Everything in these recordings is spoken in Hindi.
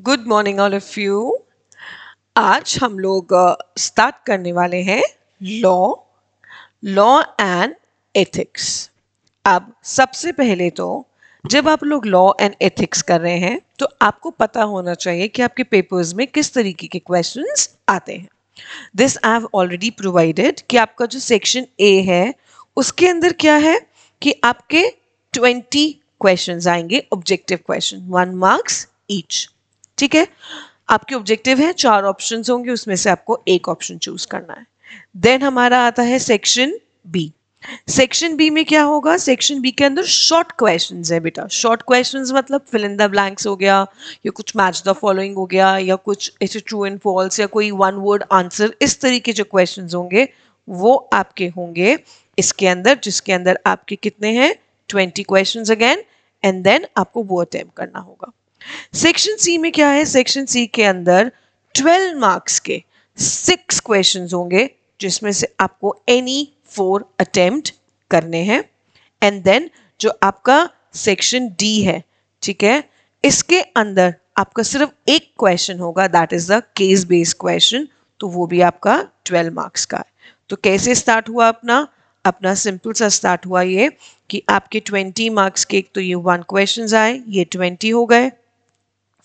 good morning all of you आज हम लोग स्टार्ट करने वाले हैं लॉ लॉ एंड एथिक्स अब सबसे पहले तो जब आप लोग लॉ एंड एथिक्स कर रहे हैं तो आपको पता होना चाहिए कि आपके पेपर्स में किस तरीके के क्वेश्चंस आते हैं this I have already provided कि आपका जो सेक्शन ए है उसके अंदर क्या है कि आपके ट्वेंटी क्वेश्चन आएंगे objective question one marks each ठीक है आपके ऑब्जेक्टिव है चार ऑप्शंस होंगे उसमें से आपको एक ऑप्शन चूज करना है देन हमारा आता है सेक्शन बी सेक्शन बी में क्या होगा सेक्शन बी के अंदर शॉर्ट क्वेश्चंस है बेटा शॉर्ट क्वेश्चंस मतलब फिल इन द ब्लैंक्स हो गया या कुछ मैच द फॉलोइंग हो गया या कुछ ऐसे ट्रू एंड फॉल्स या कोई वन वर्ड आंसर इस तरीके जो क्वेश्चन होंगे वो आपके होंगे इसके अंदर जिसके अंदर आपके कितने हैं twenty question again and then आपको वो अटैम्प्ट करना होगा सेक्शन सी में क्या है सेक्शन सी के अंदर 12 मार्क्स के सिक्स क्वेश्चन होंगे जिसमें से आपको एनी फोर अटेम्प्ट करने हैं एंड देन जो आपका सेक्शन डी है ठीक है इसके अंदर आपका सिर्फ एक क्वेश्चन होगा that is the case based question तो वो भी आपका 12 मार्क्स का है तो कैसे स्टार्ट हुआ अपना अपना सिंपल सा स्टार्ट हुआ ये कि आपके 20 मार्क्स के एक तो ये वन क्वेश्चंस आए ये 20 हो गए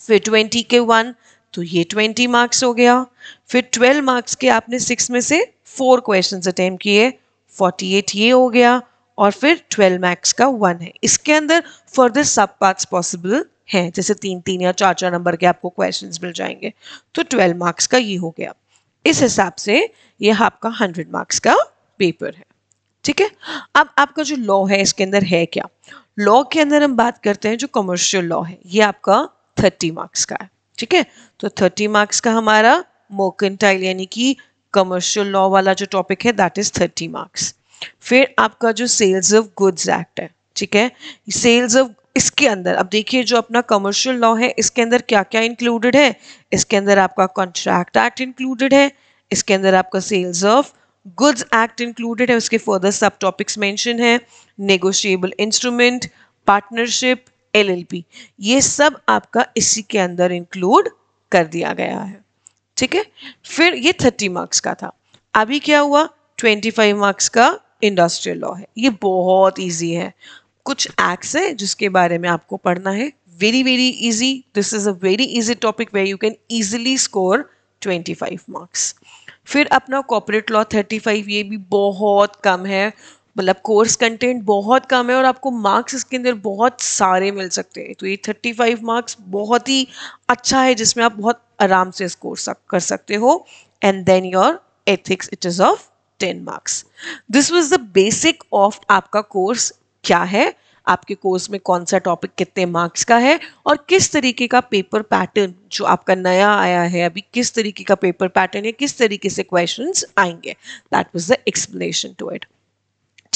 फिर ट्वेंटी के वन तो ये ट्वेंटी मार्क्स हो गया फिर ट्वेल्व मार्क्स के आपने सिक्स में से फोर क्वेश्चन अटैम्प्ट किए फोर्टी एट ये हो गया और फिर ट्वेल्व मार्क्स का वन है इसके अंदर फर्दर सब पार्ट्स पॉसिबल हैं जैसे तीन तीन या चार चार नंबर के आपको क्वेश्चन मिल जाएंगे तो ट्वेल्व मार्क्स का ये हो गया इस हिसाब से यह आपका हंड्रेड मार्क्स का पेपर है ठीक है अब आपका जो लॉ है इसके अंदर है क्या लॉ के अंदर हम बात करते हैं जो कमर्शियल लॉ है ये आपका थर्टी मार्क्स का है ठीक है तो थर्टी मार्क्स का हमारा मोकेंटाइल यानी कि कमर्शियल लॉ वाला जो टॉपिक है दैट इज थर्टी मार्क्स फिर आपका जो सेल्स ऑफ गुड्स एक्ट है ठीक है सेल्स ऑफ इसके अंदर अब देखिए जो अपना कमर्शियल लॉ है इसके अंदर क्या क्या इंक्लूडेड है इसके अंदर आपका कॉन्ट्रैक्ट एक्ट इंक्लूडेड है इसके अंदर आपका sales of goods act included है उसके फर्दर सब टॉपिक्स मेंशन है नेगोशिएबल इंस्ट्रूमेंट पार्टनरशिप एलएलपी ये सब आपका इसी के अंदर इंक्लूड कर दिया गया है ठीक है फिर ये थर्टी मार्क्स का था अभी क्या हुआ ट्वेंटी फाइव मार्क्स का इंडस्ट्रियल लॉ है ये बहुत ईजी है कुछ एक्ट्स है जिसके बारे में आपको पढ़ना है very very easy this is a very easy topic we you can easily score twenty five marks फिर अपना कॉपरेट लॉ थर्टी फाइव ये भी बहुत कम है मतलब कोर्स कंटेंट बहुत कम है और आपको मार्क्स इसके अंदर बहुत सारे मिल सकते हैं तो ये थर्टी फाइव मार्क्स बहुत ही अच्छा है जिसमें आप बहुत आराम से स्कोर कर सकते हो and then your ethics it is of ten marks this was the basic of आपका कोर्स क्या है आपके कोर्स में कौन सा टॉपिक कितने मार्क्स का है और किस तरीके का पेपर पैटर्न जो आपका नया आया है अभी किस तरीके का पेपर पैटर्न है किस तरीके से क्वेश्चंस आएंगे that was the explanation to it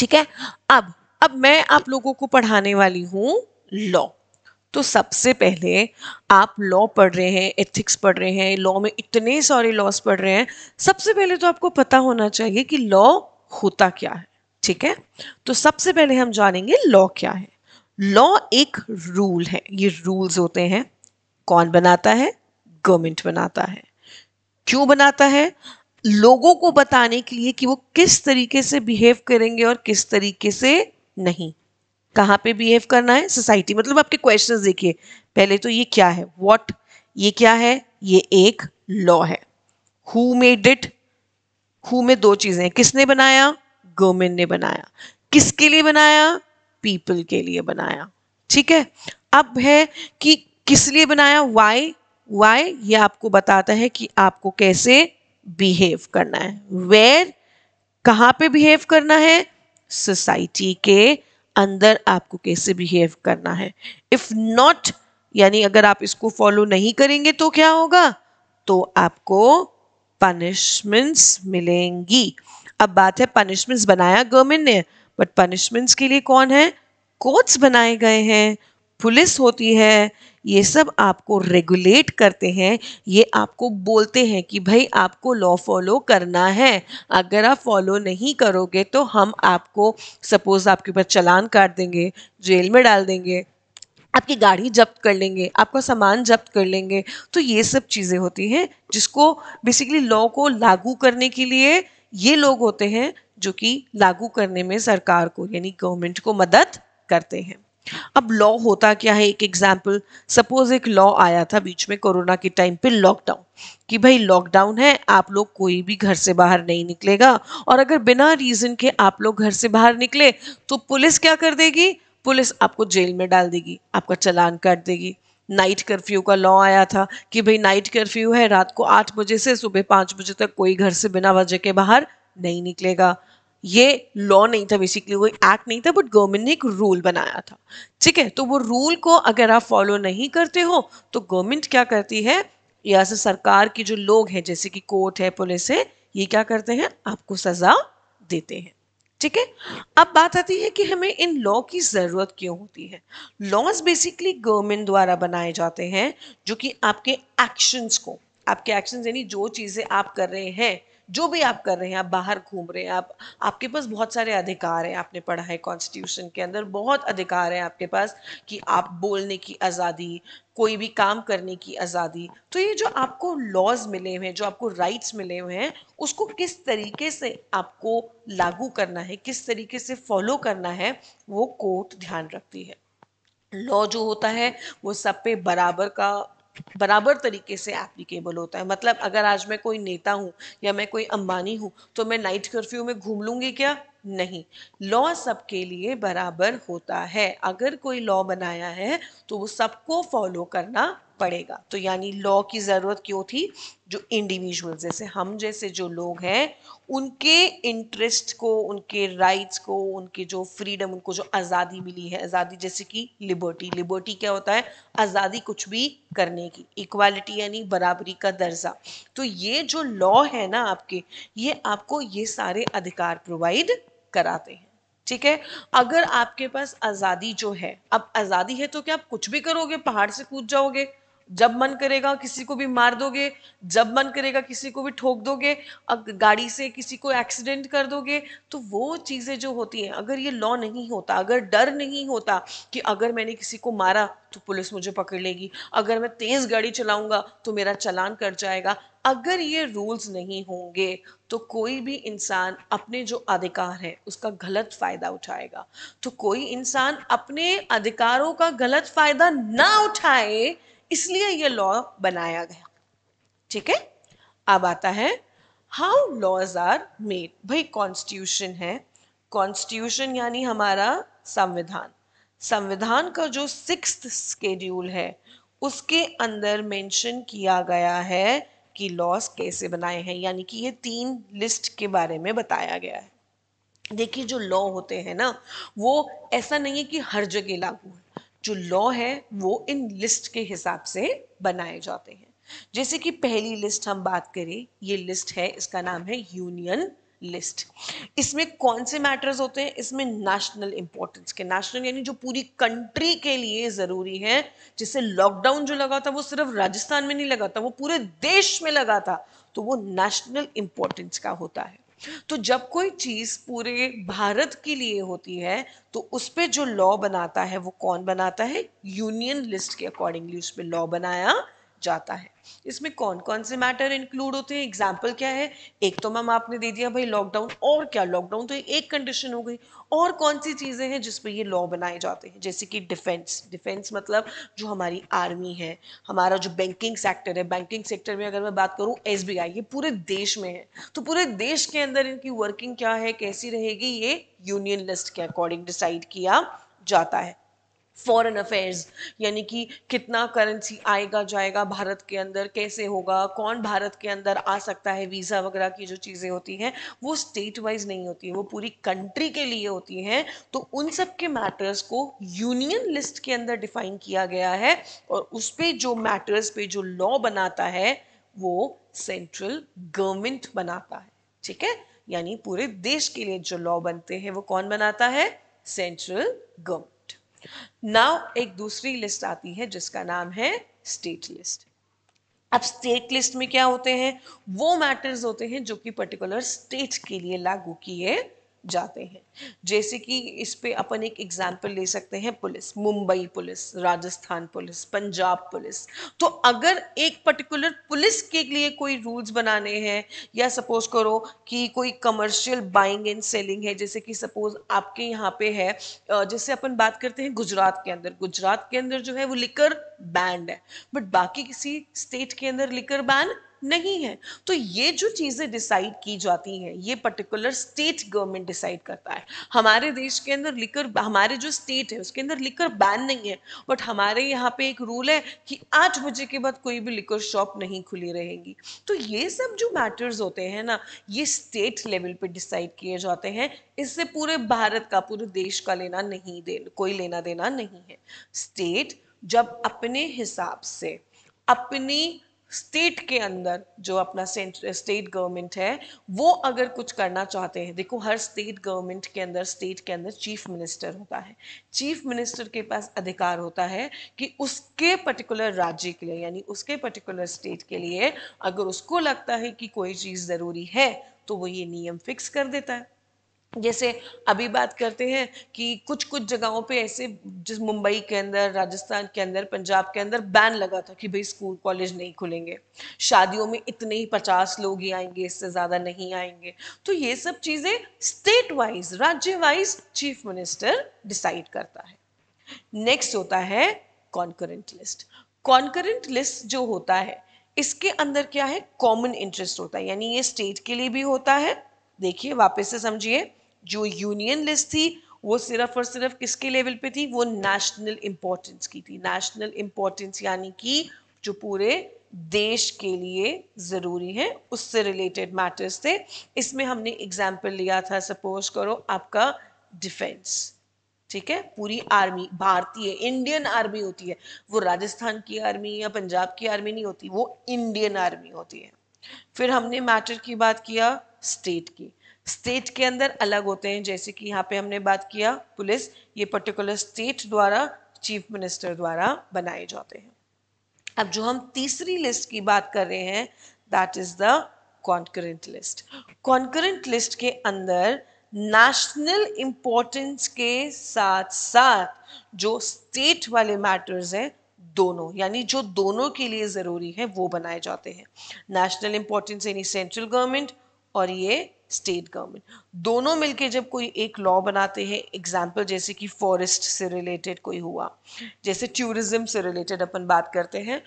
ठीक है अब अब मैं आप लोगों को पढ़ाने वाली हूँ लॉ तो सबसे पहले आप लॉ पढ़ रहे हैं एथिक्स पढ़ रहे हैं लॉ में इतने सारे लॉस पढ़ रहे हैं सबसे पहले तो आपको पता होना चाहिए कि लॉ होता क्या है ठीक है तो सबसे पहले हम जानेंगे लॉ क्या है लॉ एक रूल है ये रूल्स होते हैं कौन बनाता है गवर्नमेंट बनाता है क्यों बनाता है लोगों को बताने के लिए कि वो किस तरीके से बिहेव करेंगे और किस तरीके से नहीं कहाँ पे बिहेव करना है सोसाइटी मतलब आपके क्वेश्चन देखिए पहले तो ये क्या है वॉट ये क्या है ये एक लॉ है हु मेड इट हु में दो चीजें किसने बनाया गवर्नमेंट ने बनाया किसके लिए बनाया पीपल के लिए बनाया ठीक है अब है कि किस लिए बनाया वाई वाई ये आपको बताता है कि आपको कैसे बिहेव करना है वेयर कहाँ पे बिहेव करना है सोसाइटी के अंदर आपको कैसे बिहेव करना है इफ नॉट यानी अगर आप इसको फॉलो नहीं करेंगे तो क्या होगा तो आपको पनिशमेंट्स मिलेंगी अब बात है पनिशमेंट्स बनाया गवर्नमेंट ने बट पनिशमेंट्स के लिए कौन है कोर्ट्स बनाए गए हैं पुलिस होती है ये सब आपको रेगुलेट करते हैं ये आपको बोलते हैं कि भाई आपको लॉ फॉलो करना है अगर आप फॉलो नहीं करोगे तो हम आपको सपोज़ आपके ऊपर चलान काट देंगे जेल में डाल देंगे आपकी गाड़ी जब्त कर लेंगे आपका सामान जब्त कर लेंगे तो ये सब चीज़ें होती हैं जिसको बेसिकली लॉ को लागू करने के लिए ये लोग होते हैं जो कि लागू करने में सरकार को यानी गवर्नमेंट को मदद करते हैं अब लॉ होता क्या है एक एग्जाम्पल सपोज एक लॉ आया था बीच में कोरोना के टाइम पे लॉकडाउन कि भाई लॉकडाउन है आप लोग कोई भी घर से बाहर नहीं निकलेगा और अगर बिना रीजन के आप लोग घर से बाहर निकले तो पुलिस क्या कर देगी पुलिस आपको जेल में डाल देगी आपका चलान काट देगी नाइट कर्फ्यू का लॉ आया था कि भाई नाइट कर्फ्यू है रात को आठ बजे से सुबह पाँच बजे तक कोई घर से बिना वजह के बाहर नहीं निकलेगा ये लॉ नहीं था बेसिकली कोई एक्ट नहीं था बट गवर्नमेंट ने एक रूल बनाया था ठीक है तो वो रूल को अगर आप फॉलो नहीं करते हो तो गवर्नमेंट क्या करती है या से सरकार के जो लोग हैं जैसे कि कोर्ट है पुलिस है ये क्या करते हैं आपको सजा देते हैं ठीक है अब बात आती है कि हमें इन लॉ की ज़रूरत क्यों होती है लॉज बेसिकली गवर्नमेंट द्वारा बनाए जाते हैं जो कि आपके एक्शंस को आपके एक्शंस यानी जो चीज़ें आप कर रहे हैं जो भी आप कर रहे हैं आप बाहर घूम रहे हैं आप आपके पास बहुत सारे अधिकार हैं आपने पढ़ा है कॉन्स्टिट्यूशन के अंदर बहुत अधिकार हैं आपके पास कि आप बोलने की आज़ादी कोई भी काम करने की आज़ादी तो ये जो आपको लॉज मिले हुए हैं जो आपको राइट्स मिले हुए हैं उसको किस तरीके से आपको लागू करना है किस तरीके से फॉलो करना है वो कोर्ट ध्यान रखती है लॉ जो होता है वो सब पे बराबर का बराबर तरीके से एप्लीकेबल होता है मतलब अगर आज मैं कोई नेता हूँ या मैं कोई अंबानी हूँ तो मैं नाइट कर्फ्यू में घूम लूंगी क्या नहीं लॉ सबके लिए बराबर होता है अगर कोई लॉ बनाया है तो वो सबको फॉलो करना पड़ेगा तो यानी लॉ की ज़रूरत क्यों थी जो इंडिविजुअल जैसे हम जैसे जो लोग हैं उनके इंटरेस्ट को उनके राइट्स को उनके जो फ्रीडम उनको जो आज़ादी मिली है आज़ादी जैसे कि लिबर्टी लिबर्टी क्या होता है आज़ादी कुछ भी करने की इक्वालिटी यानी बराबरी का दर्जा तो ये जो लॉ है ना आपके ये आपको ये सारे अधिकार प्रोवाइड कराते हैं ठीक है अगर आपके पास आज़ादी जो है अब आज़ादी है तो क्या आप कुछ भी करोगे पहाड़ से कूद जाओगे जब मन करेगा किसी को भी मार दोगे जब मन करेगा किसी को भी ठोक दोगे गाड़ी से किसी को एक्सीडेंट कर दोगे तो वो चीज़ें जो होती हैं अगर ये लॉ नहीं होता अगर डर नहीं होता कि अगर मैंने किसी को मारा तो पुलिस मुझे पकड़ लेगी अगर मैं तेज़ गाड़ी चलाऊंगा तो मेरा चलान कट जाएगा अगर ये रूल्स नहीं होंगे तो कोई भी इंसान अपने जो अधिकार है उसका गलत फ़ायदा उठाएगा तो कोई इंसान अपने अधिकारों का गलत फ़ायदा ना उठाए इसलिए ये लॉ बनाया गया ठीक है अब आता है हाउ लॉज आर मेड भाई कॉन्स्टिट्यूशन है कॉन्स्टिट्यूशन यानी हमारा संविधान संविधान का जो सिक्स स्केड्यूल है उसके अंदर मेंशन किया गया है कि लॉज कैसे बनाए हैं यानी कि ये तीन लिस्ट के बारे में बताया गया है देखिए जो लॉ होते हैं ना वो ऐसा नहीं है कि हर जगह लागू है जो लॉ है वो इन लिस्ट के हिसाब से बनाए जाते हैं जैसे कि पहली लिस्ट हम बात करें ये लिस्ट है इसका नाम है यूनियन लिस्ट इसमें कौन से मैटर्स होते हैं इसमें नेशनल इंपॉर्टेंस के नेशनल यानी जो पूरी कंट्री के लिए ज़रूरी है जिससे लॉकडाउन जो लगा था वो सिर्फ राजस्थान में नहीं लगा था वो पूरे देश में लगा था तो वो नेशनल इंपॉर्टेंस का होता है तो जब कोई चीज़ पूरे भारत के लिए होती है तो उस पर जो लॉ बनाता है वो कौन बनाता है यूनियन लिस्ट के अकॉर्डिंगली उस पर लॉ बनाया जाता है इसमें कौन कौन से मैटर इंक्लूड होते हैं एग्जाम्पल क्या है एक तो मैम आपने दे दिया भाई लॉकडाउन और क्या लॉकडाउन तो एक कंडीशन हो गई और कौन सी चीज़ें हैं जिस पर ये लॉ बनाए जाते हैं जैसे कि डिफेंस डिफेंस मतलब जो हमारी आर्मी है हमारा जो बैंकिंग सेक्टर है बैंकिंग सेक्टर में अगर मैं बात करूँ एस ये पूरे देश में है तो पूरे देश के अंदर इनकी वर्किंग क्या है कैसी रहेगी ये यूनियन लिस्ट के अकॉर्डिंग डिसाइड किया जाता है फॉरेन अफेयर्स यानी कि कितना करेंसी आएगा जाएगा भारत के अंदर कैसे होगा कौन भारत के अंदर आ सकता है वीज़ा वगैरह की जो चीज़ें होती हैं वो स्टेट वाइज नहीं होती है वो पूरी कंट्री के लिए होती हैं तो उन सब के मैटर्स को यूनियन लिस्ट के अंदर डिफाइन किया गया है और उस पर जो मैटर्स पे जो लॉ बनाता है वो सेंट्रल गवर्नमेंट बनाता है ठीक है यानी पूरे देश के लिए जो लॉ बनते हैं वो कौन बनाता है सेंट्रल गवर्नमेंट नाउ एक दूसरी लिस्ट आती है जिसका नाम है स्टेट लिस्ट अब स्टेट लिस्ट में क्या होते हैं वो मैटर्स होते हैं जो कि पर्टिकुलर स्टेट के लिए लागू किए जाते हैं जैसे कि इस पे अपन एक एग्जाम्पल ले सकते हैं police Mumbai police Rajasthan police Punjab police तो अगर एक पर्टिकुलर पुलिस के लिए कोई रूल्स बनाने हैं या सपोज करो कि कोई कमर्शियल बाइंग एंड सेलिंग है जैसे कि सपोज आपके यहाँ पे है जैसे अपन बात करते हैं गुजरात के अंदर गुजरात के अंदर जो है वो लिकर बैंड है बट बाकी किसी स्टेट के अंदर लिकर बैन नहीं है तो ये जो चीज़ें डिसाइड की जाती हैं ये पर्टिकुलर स्टेट गवर्नमेंट डिसाइड करता है हमारे देश के अंदर लिकर हमारे जो स्टेट है उसके अंदर लिकर बैन नहीं है बट हमारे यहाँ पे एक रूल है कि आठ बजे के बाद कोई भी लिकर शॉप नहीं खुली रहेगी तो ये सब जो मैटर्स होते हैं ना ये स्टेट लेवल पे डिसाइड किए जाते हैं इससे पूरे भारत का पूरे देश का लेना नहीं दे कोई लेना देना नहीं है स्टेट जब अपने हिसाब से अपनी स्टेट के अंदर जो अपना स्टेट गवर्नमेंट है वो अगर कुछ करना चाहते हैं देखो हर स्टेट गवर्नमेंट के अंदर स्टेट के अंदर चीफ मिनिस्टर होता है चीफ मिनिस्टर के पास अधिकार होता है कि उसके पर्टिकुलर राज्य के लिए यानी उसके पर्टिकुलर स्टेट के लिए अगर उसको लगता है कि कोई चीज़ ज़रूरी है तो वो ये नियम फिक्स कर देता है जैसे अभी बात करते हैं कि कुछ कुछ जगहों पे ऐसे जिस मुंबई के अंदर राजस्थान के अंदर पंजाब के अंदर बैन लगा था कि भाई स्कूल कॉलेज नहीं खुलेंगे शादियों में इतने ही पचास लोग ही आएंगे इससे ज़्यादा नहीं आएंगे तो ये सब चीज़ें स्टेट वाइज राज्य वाइज चीफ मिनिस्टर डिसाइड करता है नेक्स्ट होता है कॉन्करेंट लिस्ट कॉन्करेंट लिस्ट जो होता है इसके अंदर क्या है कॉमन इंटरेस्ट होता है यानी ये स्टेट के लिए भी होता है देखिए वापस से समझिए जो यूनियन लिस्ट थी वो सिर्फ और सिर्फ किसके लेवल पे थी वो नेशनल इम्पोर्टेंस की थी नेशनल इम्पोर्टेंस यानी कि जो पूरे देश के लिए ज़रूरी है उससे रिलेटेड मैटर्स थे इसमें हमने एग्जाम्पल लिया था सपोज करो आपका डिफेंस ठीक है पूरी आर्मी भारतीय इंडियन आर्मी होती है वो राजस्थान की आर्मी या पंजाब की आर्मी नहीं होती वो इंडियन आर्मी होती है फिर हमने मैटर की बात किया स्टेट की स्टेट के अंदर अलग होते हैं जैसे कि यहाँ पे हमने बात किया पुलिस ये पर्टिकुलर स्टेट द्वारा चीफ मिनिस्टर द्वारा बनाए जाते हैं अब जो हम तीसरी लिस्ट की बात कर रहे हैं that is the concurrent list concurrent list के अंदर नेशनल इम्पोर्टेंस के साथ साथ जो स्टेट वाले मैटर्स हैं दोनों यानी जो दोनों के लिए ज़रूरी है वो बनाए जाते हैं नेशनल इम्पोर्टेंस यानी सेंट्रल गवर्नमेंट और ये स्टेट गवर्नमेंट दोनों मिलके जब कोई एक लॉ बनाते हैं एग्जाम्पल जैसे कि फॉरेस्ट से रिलेटेड कोई हुआ जैसे टूरिज्म से रिलेटेड अपन बात करते हैं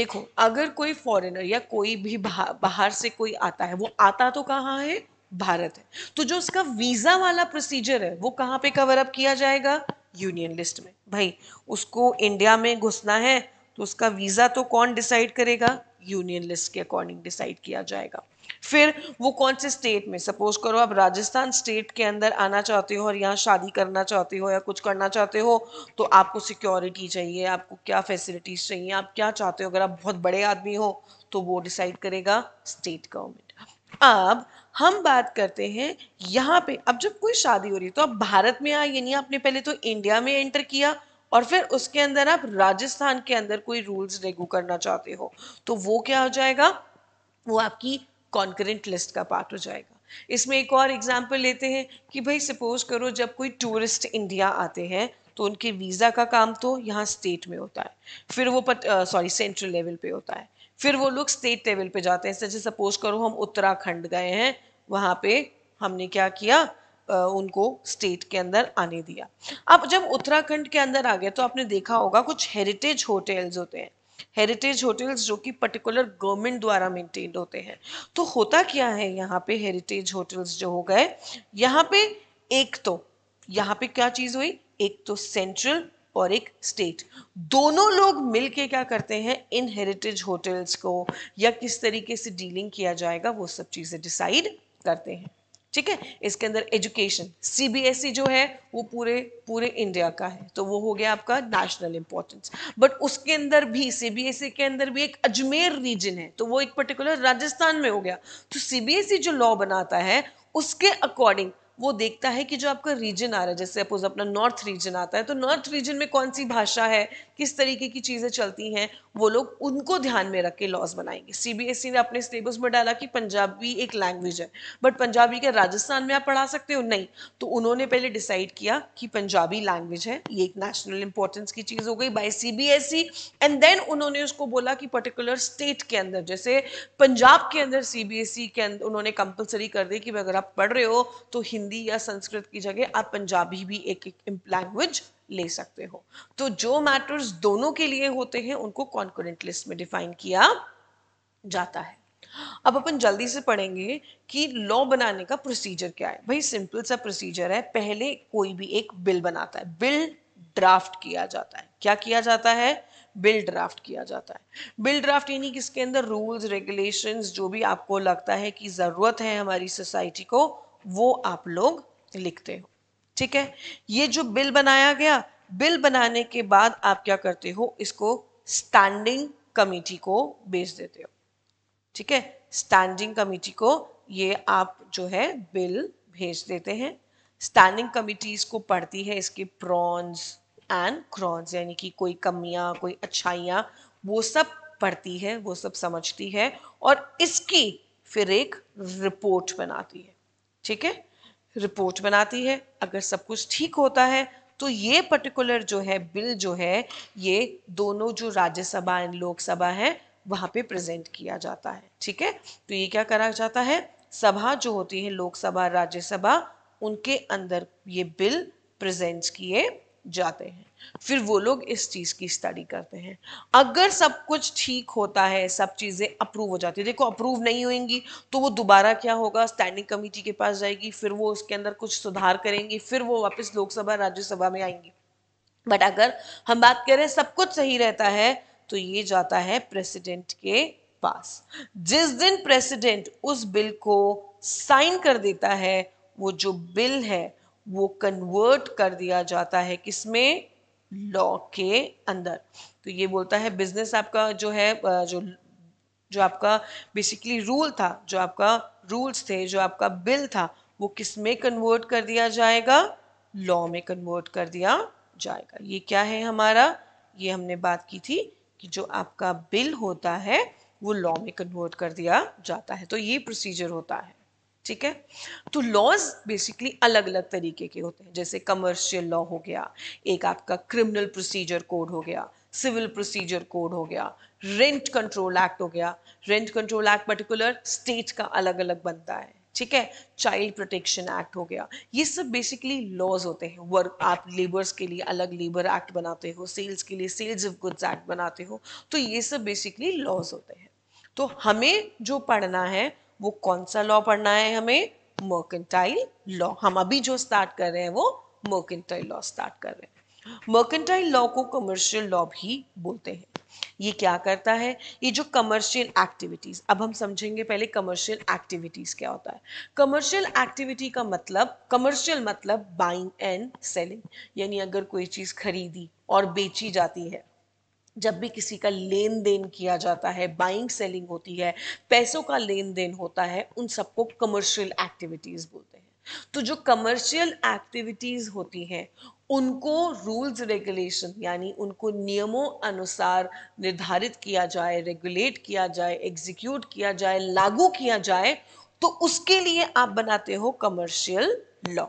देखो अगर कोई फॉरेनर या कोई भी बाहर बाहर से कोई आता है वो आता तो कहाँ है भारत है तो जो उसका वीजा वाला प्रोसीजर है वो कहाँ पे कवर अप किया जाएगा यूनियन लिस्ट में भाई उसको इंडिया में घुसना है तो उसका वीज़ा तो कौन डिसाइड करेगा यूनियन लिस्ट के अकॉर्डिंग डिसाइड किया जाएगा फिर वो कौन से स्टेट में सपोज करो आप राजस्थान स्टेट के अंदर आना चाहते हो और यहाँ शादी करना चाहते हो या कुछ करना चाहते हो तो आपको सिक्योरिटी चाहिए आपको क्या फैसिलिटीज़ चाहिए आप क्या चाहते हो अगर आप बहुत बड़े आदमी हो तो वो डिसाइड करेगा स्टेट गवर्नमेंट अब हम बात करते हैं यहाँ पे अब जब कोई शादी हो रही है तो आप भारत में आए यानी आपने पहले तो इंडिया में एंटर किया और फिर उसके अंदर आप राजस्थान के अंदर कोई रूल्स रेगू करना चाहते हो तो वो क्या हो जाएगा वो आपकी कॉन्करेंट लिस्ट का पार्ट हो जाएगा इसमें एक और एग्जाम्पल लेते हैं कि भाई सपोज करो जब कोई टूरिस्ट इंडिया आते हैं तो उनके वीज़ा का काम तो यहाँ स्टेट में होता है फिर वो सॉरी सेंट्रल लेवल पे होता है फिर वो लोग स्टेट लेवल पे जाते हैं जैसे सपोज करो हम उत्तराखंड गए हैं वहाँ पे हमने क्या किया उनको स्टेट के अंदर आने दिया अब जब उत्तराखंड के अंदर आ गया तो आपने देखा होगा कुछ हेरिटेज होटल्स होते हैं हेरिटेज होटल्स जो कि पर्टिकुलर गवर्नमेंट द्वारा मेंटेन होते हैं तो होता क्या है यहाँ पे हेरिटेज होटल्स जो हो गए यहाँ पे एक तो यहाँ पे क्या चीज़ हुई एक तो सेंट्रल और एक स्टेट दोनों लोग मिलके क्या करते हैं इन हेरिटेज होटल्स को या किस तरीके से डीलिंग किया जाएगा वो सब चीज़ें डिसाइड करते हैं ठीक है इसके अंदर एजुकेशन सीबीएसई e जो है वो पूरे पूरे इंडिया का है तो वो हो गया आपका नेशनल इंपॉर्टेंस बट उसके अंदर भी सीबीएसई e के अंदर भी एक अजमेर रीजन है तो वो एक पर्टिकुलर राजस्थान में हो गया तो सीबीएसई e जो लॉ बनाता है उसके अकॉर्डिंग वो देखता है कि जो आपका रीजन आ रहा है जैसे सपोज अपना नॉर्थ रीजन आता है तो नॉर्थ रीजन में कौन सी भाषा है किस तरीके की चीज़ें चलती हैं वो लोग उनको ध्यान में रख के लॉज बनाएंगे सीबीएसई e ने अपने सिलेबस में डाला कि पंजाबी एक लैंग्वेज है बट पंजाबी क्या राजस्थान में आप पढ़ा सकते हो नहीं तो उन्होंने पहले डिसाइड किया कि पंजाबी लैंग्वेज है ये एक नेशनल इंपॉर्टेंस की चीज़ हो गई बाई सी एंड देन उन्होंने उसको बोला कि पर्टिकुलर स्टेट के अंदर जैसे पंजाब के अंदर सी e के अंदर उन्होंने कंपलसरी कर दी कि अगर आप पढ़ रहे हो तो हिंदी हिंदी या संस्कृत की जगह आप पंजाबी भी एक एक लैंग्वेज ले सकते हो तो जो मैटर्स दोनों के लिए होते हैं उनको कॉन्कोडेंट लिस्ट में डिफाइन किया जाता है अब अपन जल्दी से पढ़ेंगे कि लॉ बनाने का प्रोसीजर क्या है भाई सिंपल सा प्रोसीजर है पहले कोई भी एक बिल बनाता है बिल ड्राफ्ट किया जाता है क्या किया जाता है बिल ड्राफ्ट किया जाता है बिल ड्राफ्ट यानी किसके अंदर रूल्स रेगुलेशंस जो भी आपको लगता है कि ज़रूरत है हमारी सोसाइटी को वो आप लोग लिखते हो ठीक है ये जो बिल बनाया गया बिल बनाने के बाद आप क्या करते हो इसको स्टैंडिंग कमेटी को भेज देते हो ठीक है स्टैंडिंग कमेटी को ये आप जो है बिल भेज देते हैं स्टैंडिंग कमिटीज को पढ़ती है इसके प्रॉन्स एंड क्रॉन्स यानी कि कोई कमियां कोई अच्छाइयाँ वो सब पढ़ती है वो सब समझती है और इसकी फिर एक रिपोर्ट बनाती है ठीक है रिपोर्ट बनाती है अगर सब कुछ ठीक होता है तो ये पर्टिकुलर जो है बिल जो है ये दोनों जो राज्यसभा एंड लोकसभा है वहाँ पे प्रेजेंट किया जाता है ठीक है तो ये क्या करा जाता है सभा जो होती है लोकसभा राज्यसभा उनके अंदर ये बिल प्रेजेंट किए जाते हैं फिर वो लोग इस चीज़ की स्टडी करते हैं अगर सब कुछ ठीक होता है सब चीज़ें अप्रूव हो जाती है देखो अप्रूव नहीं होंगी तो वो दोबारा क्या होगा स्टैंडिंग कमेटी के पास जाएगी फिर वो उसके अंदर कुछ सुधार करेंगी फिर वो वापस लोकसभा राज्यसभा में आएंगी बट अगर हम बात करें सब कुछ सही रहता है तो ये जाता है प्रेसिडेंट के पास जिस दिन प्रेसिडेंट उस बिल को साइन कर देता है वो जो बिल है वो कन्वर्ट कर दिया जाता है किसमें लॉ के अंदर तो ये बोलता है बिजनेस आपका जो है जो जो आपका बेसिकली रूल था जो आपका रूल्स थे जो आपका बिल था वो किस में कन्वर्ट कर दिया जाएगा लॉ में कन्वर्ट कर दिया जाएगा ये क्या है हमारा ये हमने बात की थी कि जो आपका बिल होता है वो लॉ में कन्वर्ट कर दिया जाता है तो ये प्रोसीजर होता है ठीक है तो लॉज बेसिकली अलग अलग तरीके के होते हैं जैसे कमर्शियल लॉ हो गया एक आपका क्रिमिनल प्रोसीजर कोड हो गया सिविल प्रोसीजर कोड हो गया रेंट कंट्रोल एक्ट हो गया rent control act particular state का अलग अलग बनता है ठीक है चाइल्ड प्रोटेक्शन एक्ट हो गया ये सब बेसिकली लॉज होते हैं वर्क आप लेबर्स के लिए अलग लेबर एक्ट बनाते हो सेल्स के लिए सेल्स ऑफ गुड्स एक्ट बनाते हो तो ये सब बेसिकली लॉज होते हैं तो हमें जो पढ़ना है वो कौन सा लॉ पढ़ना है हमें मर्केंटाइल लॉ हम अभी जो स्टार्ट कर रहे हैं वो मर्केंटाइल लॉ स्टार्ट कर रहे हैं मर्केंटाइल लॉ को कमर्शियल लॉ भी बोलते हैं ये क्या करता है ये जो कमर्शियल एक्टिविटीज़ अब हम समझेंगे पहले कमर्शियल एक्टिविटीज़ क्या होता है कमर्शियल एक्टिविटी का मतलब कमर्शियल मतलब बाइंग एंड सेलिंग यानी अगर कोई चीज़ खरीदी और बेची जाती है जब भी किसी का लेन देन किया जाता है बाइंग सेलिंग होती है पैसों का लेन देन होता है उन सबको कमर्शियल एक्टिविटीज़ बोलते हैं तो जो कमर्शियल एक्टिविटीज़ होती हैं उनको रूल्स रेगुलेशन यानी उनको नियमों अनुसार निर्धारित किया जाए रेगुलेट किया जाए एग्जीक्यूट किया जाए लागू किया जाए तो उसके लिए आप बनाते हो कमर्शियल लॉ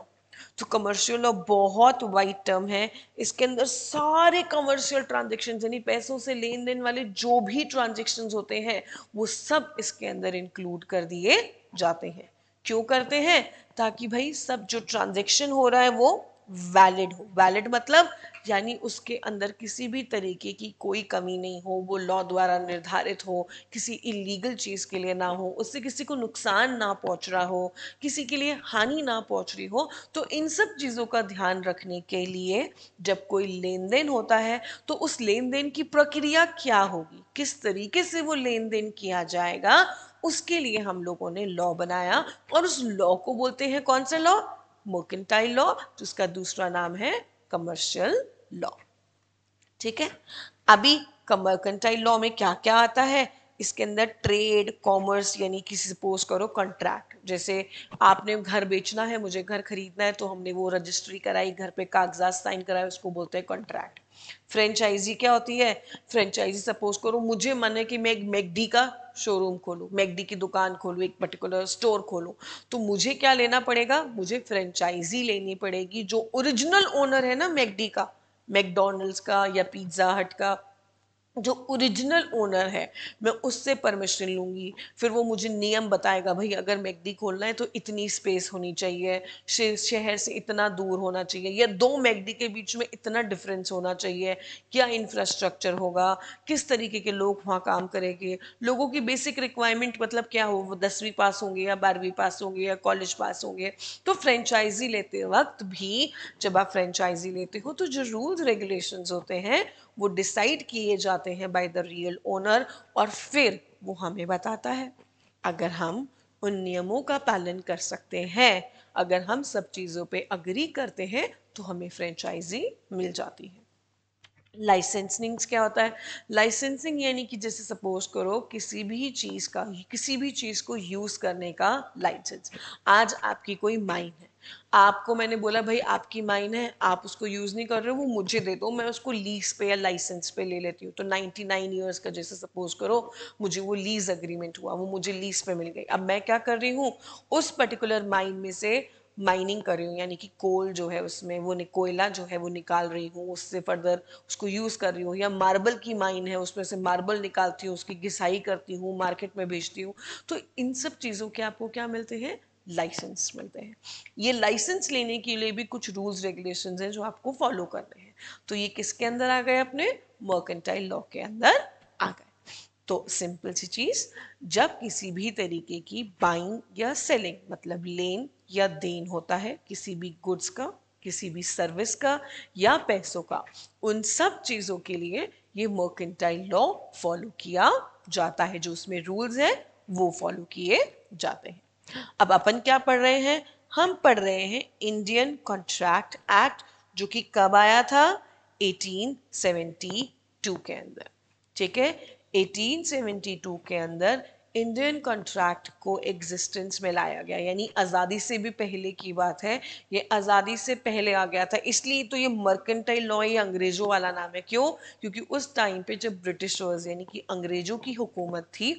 तो कमर्शियल लॉ बहुत वाइड टर्म है इसके अंदर सारे कमर्शियल ट्रांजेक्शन यानी पैसों से लेन देन वाले जो भी ट्रांजेक्शन होते हैं वो सब इसके अंदर इंक्लूड कर दिए जाते हैं क्यों करते हैं ताकि भाई सब जो ट्रांजेक्शन हो रहा है वो वैलिड हो वैलिड मतलब यानी उसके अंदर किसी भी तरीके की कोई कमी नहीं हो वो लॉ द्वारा निर्धारित हो किसी इलीगल चीज़ के लिए ना हो उससे किसी को नुकसान ना पहुंच रहा हो किसी के लिए हानि ना पहुंच रही हो तो इन सब चीज़ों का ध्यान रखने के लिए जब कोई लेन देन होता है तो उस लेन देन की प्रक्रिया क्या होगी किस तरीके से वो लेन देन किया जाएगा उसके लिए हम लोगों ने लॉ बनाया और उस लॉ को बोलते हैं कौन सा लॉ मोकिनटाइल लॉ जिसका दूसरा नाम है कमर्शियल लॉ ठीक है अभी कंटाइल लॉ में क्या क्या आता है इसके अंदर ट्रेड कॉमर्स यानी कि सपोज करो कॉन्ट्रैक्ट जैसे आपने घर बेचना है मुझे घर खरीदना है तो हमने वो रजिस्ट्री कराई घर पे कागजात साइन कराए उसको बोलते हैं कॉन्ट्रैक्ट फ्रेंचाइजी क्या होती है फ्रेंचाइजी सपोज करो मुझे मन है कि मैं एक मैगडी का शोरूम खोलूँ मैगडी की दुकान खोलूँ एक पर्टिकुलर स्टोर खोलूँ तो मुझे क्या लेना पड़ेगा मुझे फ्रेंचाइजी लेनी पड़ेगी जो ओरिजिनल ओनर है ना मैगडी का मैकडोनल्ड्स का या पिज्ज़ा हट का जो ओरिजिनल ओनर है मैं उससे परमिशन लूँगी फिर वो मुझे नियम बताएगा भाई अगर मैगडी खोलना है तो इतनी स्पेस होनी चाहिए शहर से इतना दूर होना चाहिए या दो मैगडी के बीच में इतना डिफरेंस होना चाहिए क्या इंफ्रास्ट्रक्चर होगा किस तरीके के लोग वहाँ काम करेंगे लोगों की बेसिक रिक्वायरमेंट मतलब क्या हो वो दसवीं पास होंगे या बारहवीं पास होंगे या कॉलेज पास होंगे तो फ्रेंचाइजी लेते वक्त भी जब आप फ्रेंचाइजी लेते हो तो जो रूल्स रेगुलेशन होते हैं वो डिसाइड किए जाते हैं बाय द रियल ओनर और फिर वो हमें बताता है अगर हम उन नियमों का पालन कर सकते हैं अगर हम सब चीज़ों पे अग्री करते हैं तो हमें फ्रेंचाइजी मिल जाती है लाइसेंसिंग क्या होता है लाइसेंसिंग यानी कि जैसे सपोज करो किसी भी चीज़ का किसी भी चीज़ को यूज़ करने का लाइसेंस आज आपकी कोई माइन है आपको मैंने बोला भाई आपकी माइन है आप उसको यूज़ नहीं कर रहे हो वो मुझे दे दो मैं उसको लीज पे या लाइसेंस पे ले लेती हूँ तो 99 नाइन ईयर्स का जैसे सपोज करो मुझे वो लीज अग्रीमेंट हुआ वो मुझे लीज पे मिल गई अब मैं क्या कर रही हूँ उस पर्टिकुलर माइन में से माइनिंग कर रही हूँ यानी कि कोल जो है उसमें वो कोयला जो है वो निकाल रही हूँ उससे फर्दर उसको यूज़ कर रही हूँ या मार्बल की माइन है उसमें से मार्बल निकालती हूँ उसकी घिसाई करती हूँ मार्केट में बेचती हूँ तो इन सब चीज़ों के आपको क्या मिलते हैं लाइसेंस मिलते हैं ये लाइसेंस लेने के लिए भी कुछ रूल्स रेगुलेशन हैं जो आपको फॉलो करने हैं तो ये किसके अंदर आ गए अपने मर्केंटाइल लॉ के अंदर आ गए तो सिंपल सी चीज़ जब किसी भी तरीके की बाइंग या सेलिंग मतलब लेन या देन होता है किसी भी गुड्स का किसी भी सर्विस का या पैसों का उन सब चीज़ों के लिए ये मर्केंटाइल लॉ फॉलो किया जाता है जो उसमें रूल्स हैं वो फॉलो किए जाते हैं अब अपन क्या पढ़ रहे हैं हम पढ़ रहे हैं इंडियन कॉन्ट्रैक्ट एक्ट जो कि कब आया था 1872 के अंदर ठीक है 1872 के अंदर इंडियन कॉन्ट्रैक्ट को एग्जिस्टेंस में लाया गया यानी आज़ादी से भी पहले की बात है ये आज़ादी से पहले आ गया था इसलिए तो ये मर्केंटाइल लॉ ये अंग्रेज़ों वाला नाम है क्यों क्योंकि उस टाइम पे जब ब्रिटिशर्स यानी कि अंग्रेज़ों की हुकूमत थी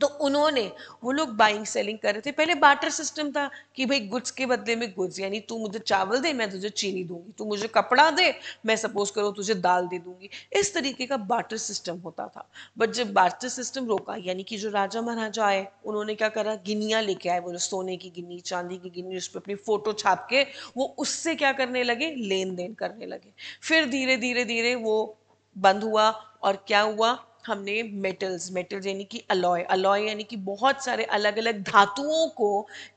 तो उन्होंने वो लोग बाइंग सेलिंग कर रहे थे पहले बाटर सिस्टम था कि भाई गुड्स के बदले में गुड्स यानी तू मुझे चावल दे मैं तुझे चीनी दूंगी तू मुझे कपड़ा दे मैं सपोज करो तुझे दाल दे दूंगी इस तरीके का बाटर सिस्टम होता था बट जब बाटर सिस्टम रोका यानी कि जो राजा महाराजा आए उन्होंने क्या करा गिनिया लेके आए बोले सोने की गिनी चांदी की गिनी उस पर अपनी फोटो छाप के वो उससे क्या करने लगे लेन देन करने लगे फिर धीरे धीरे धीरे वो बंद हुआ और क्या हुआ हमने मेटल्स मेटल्स यानी कि अलॉय अलॉय यानी कि बहुत सारे अलग अलग धातुओं को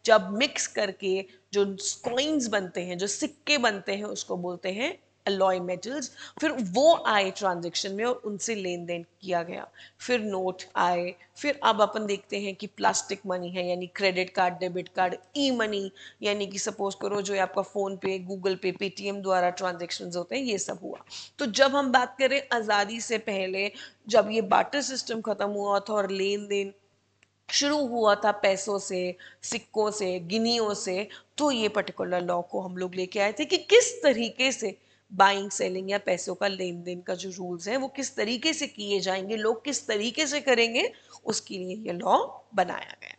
जब मिक्स करके जो कॉइन्स बनते हैं जो सिक्के बनते हैं उसको बोलते हैं अलॉय मेटल्स फिर वो आए ट्रांजेक्शन में और उनसे लेन देन किया गया फिर नोट आए फिर अब अपन देखते हैं कि प्लास्टिक मनी है यानी credit card debit card e money यानी कि सपोज करो जो है आपका फ़ोन पे गूगल पे पेटीएम द्वारा ट्रांजेक्शन होते हैं ये सब हुआ तो जब हम बात करें आज़ादी से पहले जब ये बाटर सिस्टम ख़त्म हुआ था और लेन देन शुरू हुआ था पैसों से सिक्कों से गिनियों से तो ये पर्टिकुलर लॉ को हम लोग लेके आए थे कि किस तरीके से बाइंग सेलिंग या पैसों का लेन देन का जो रूल्स हैं वो किस तरीके से किए जाएंगे लोग किस तरीके से करेंगे उसके लिए ये लॉ बनाया गया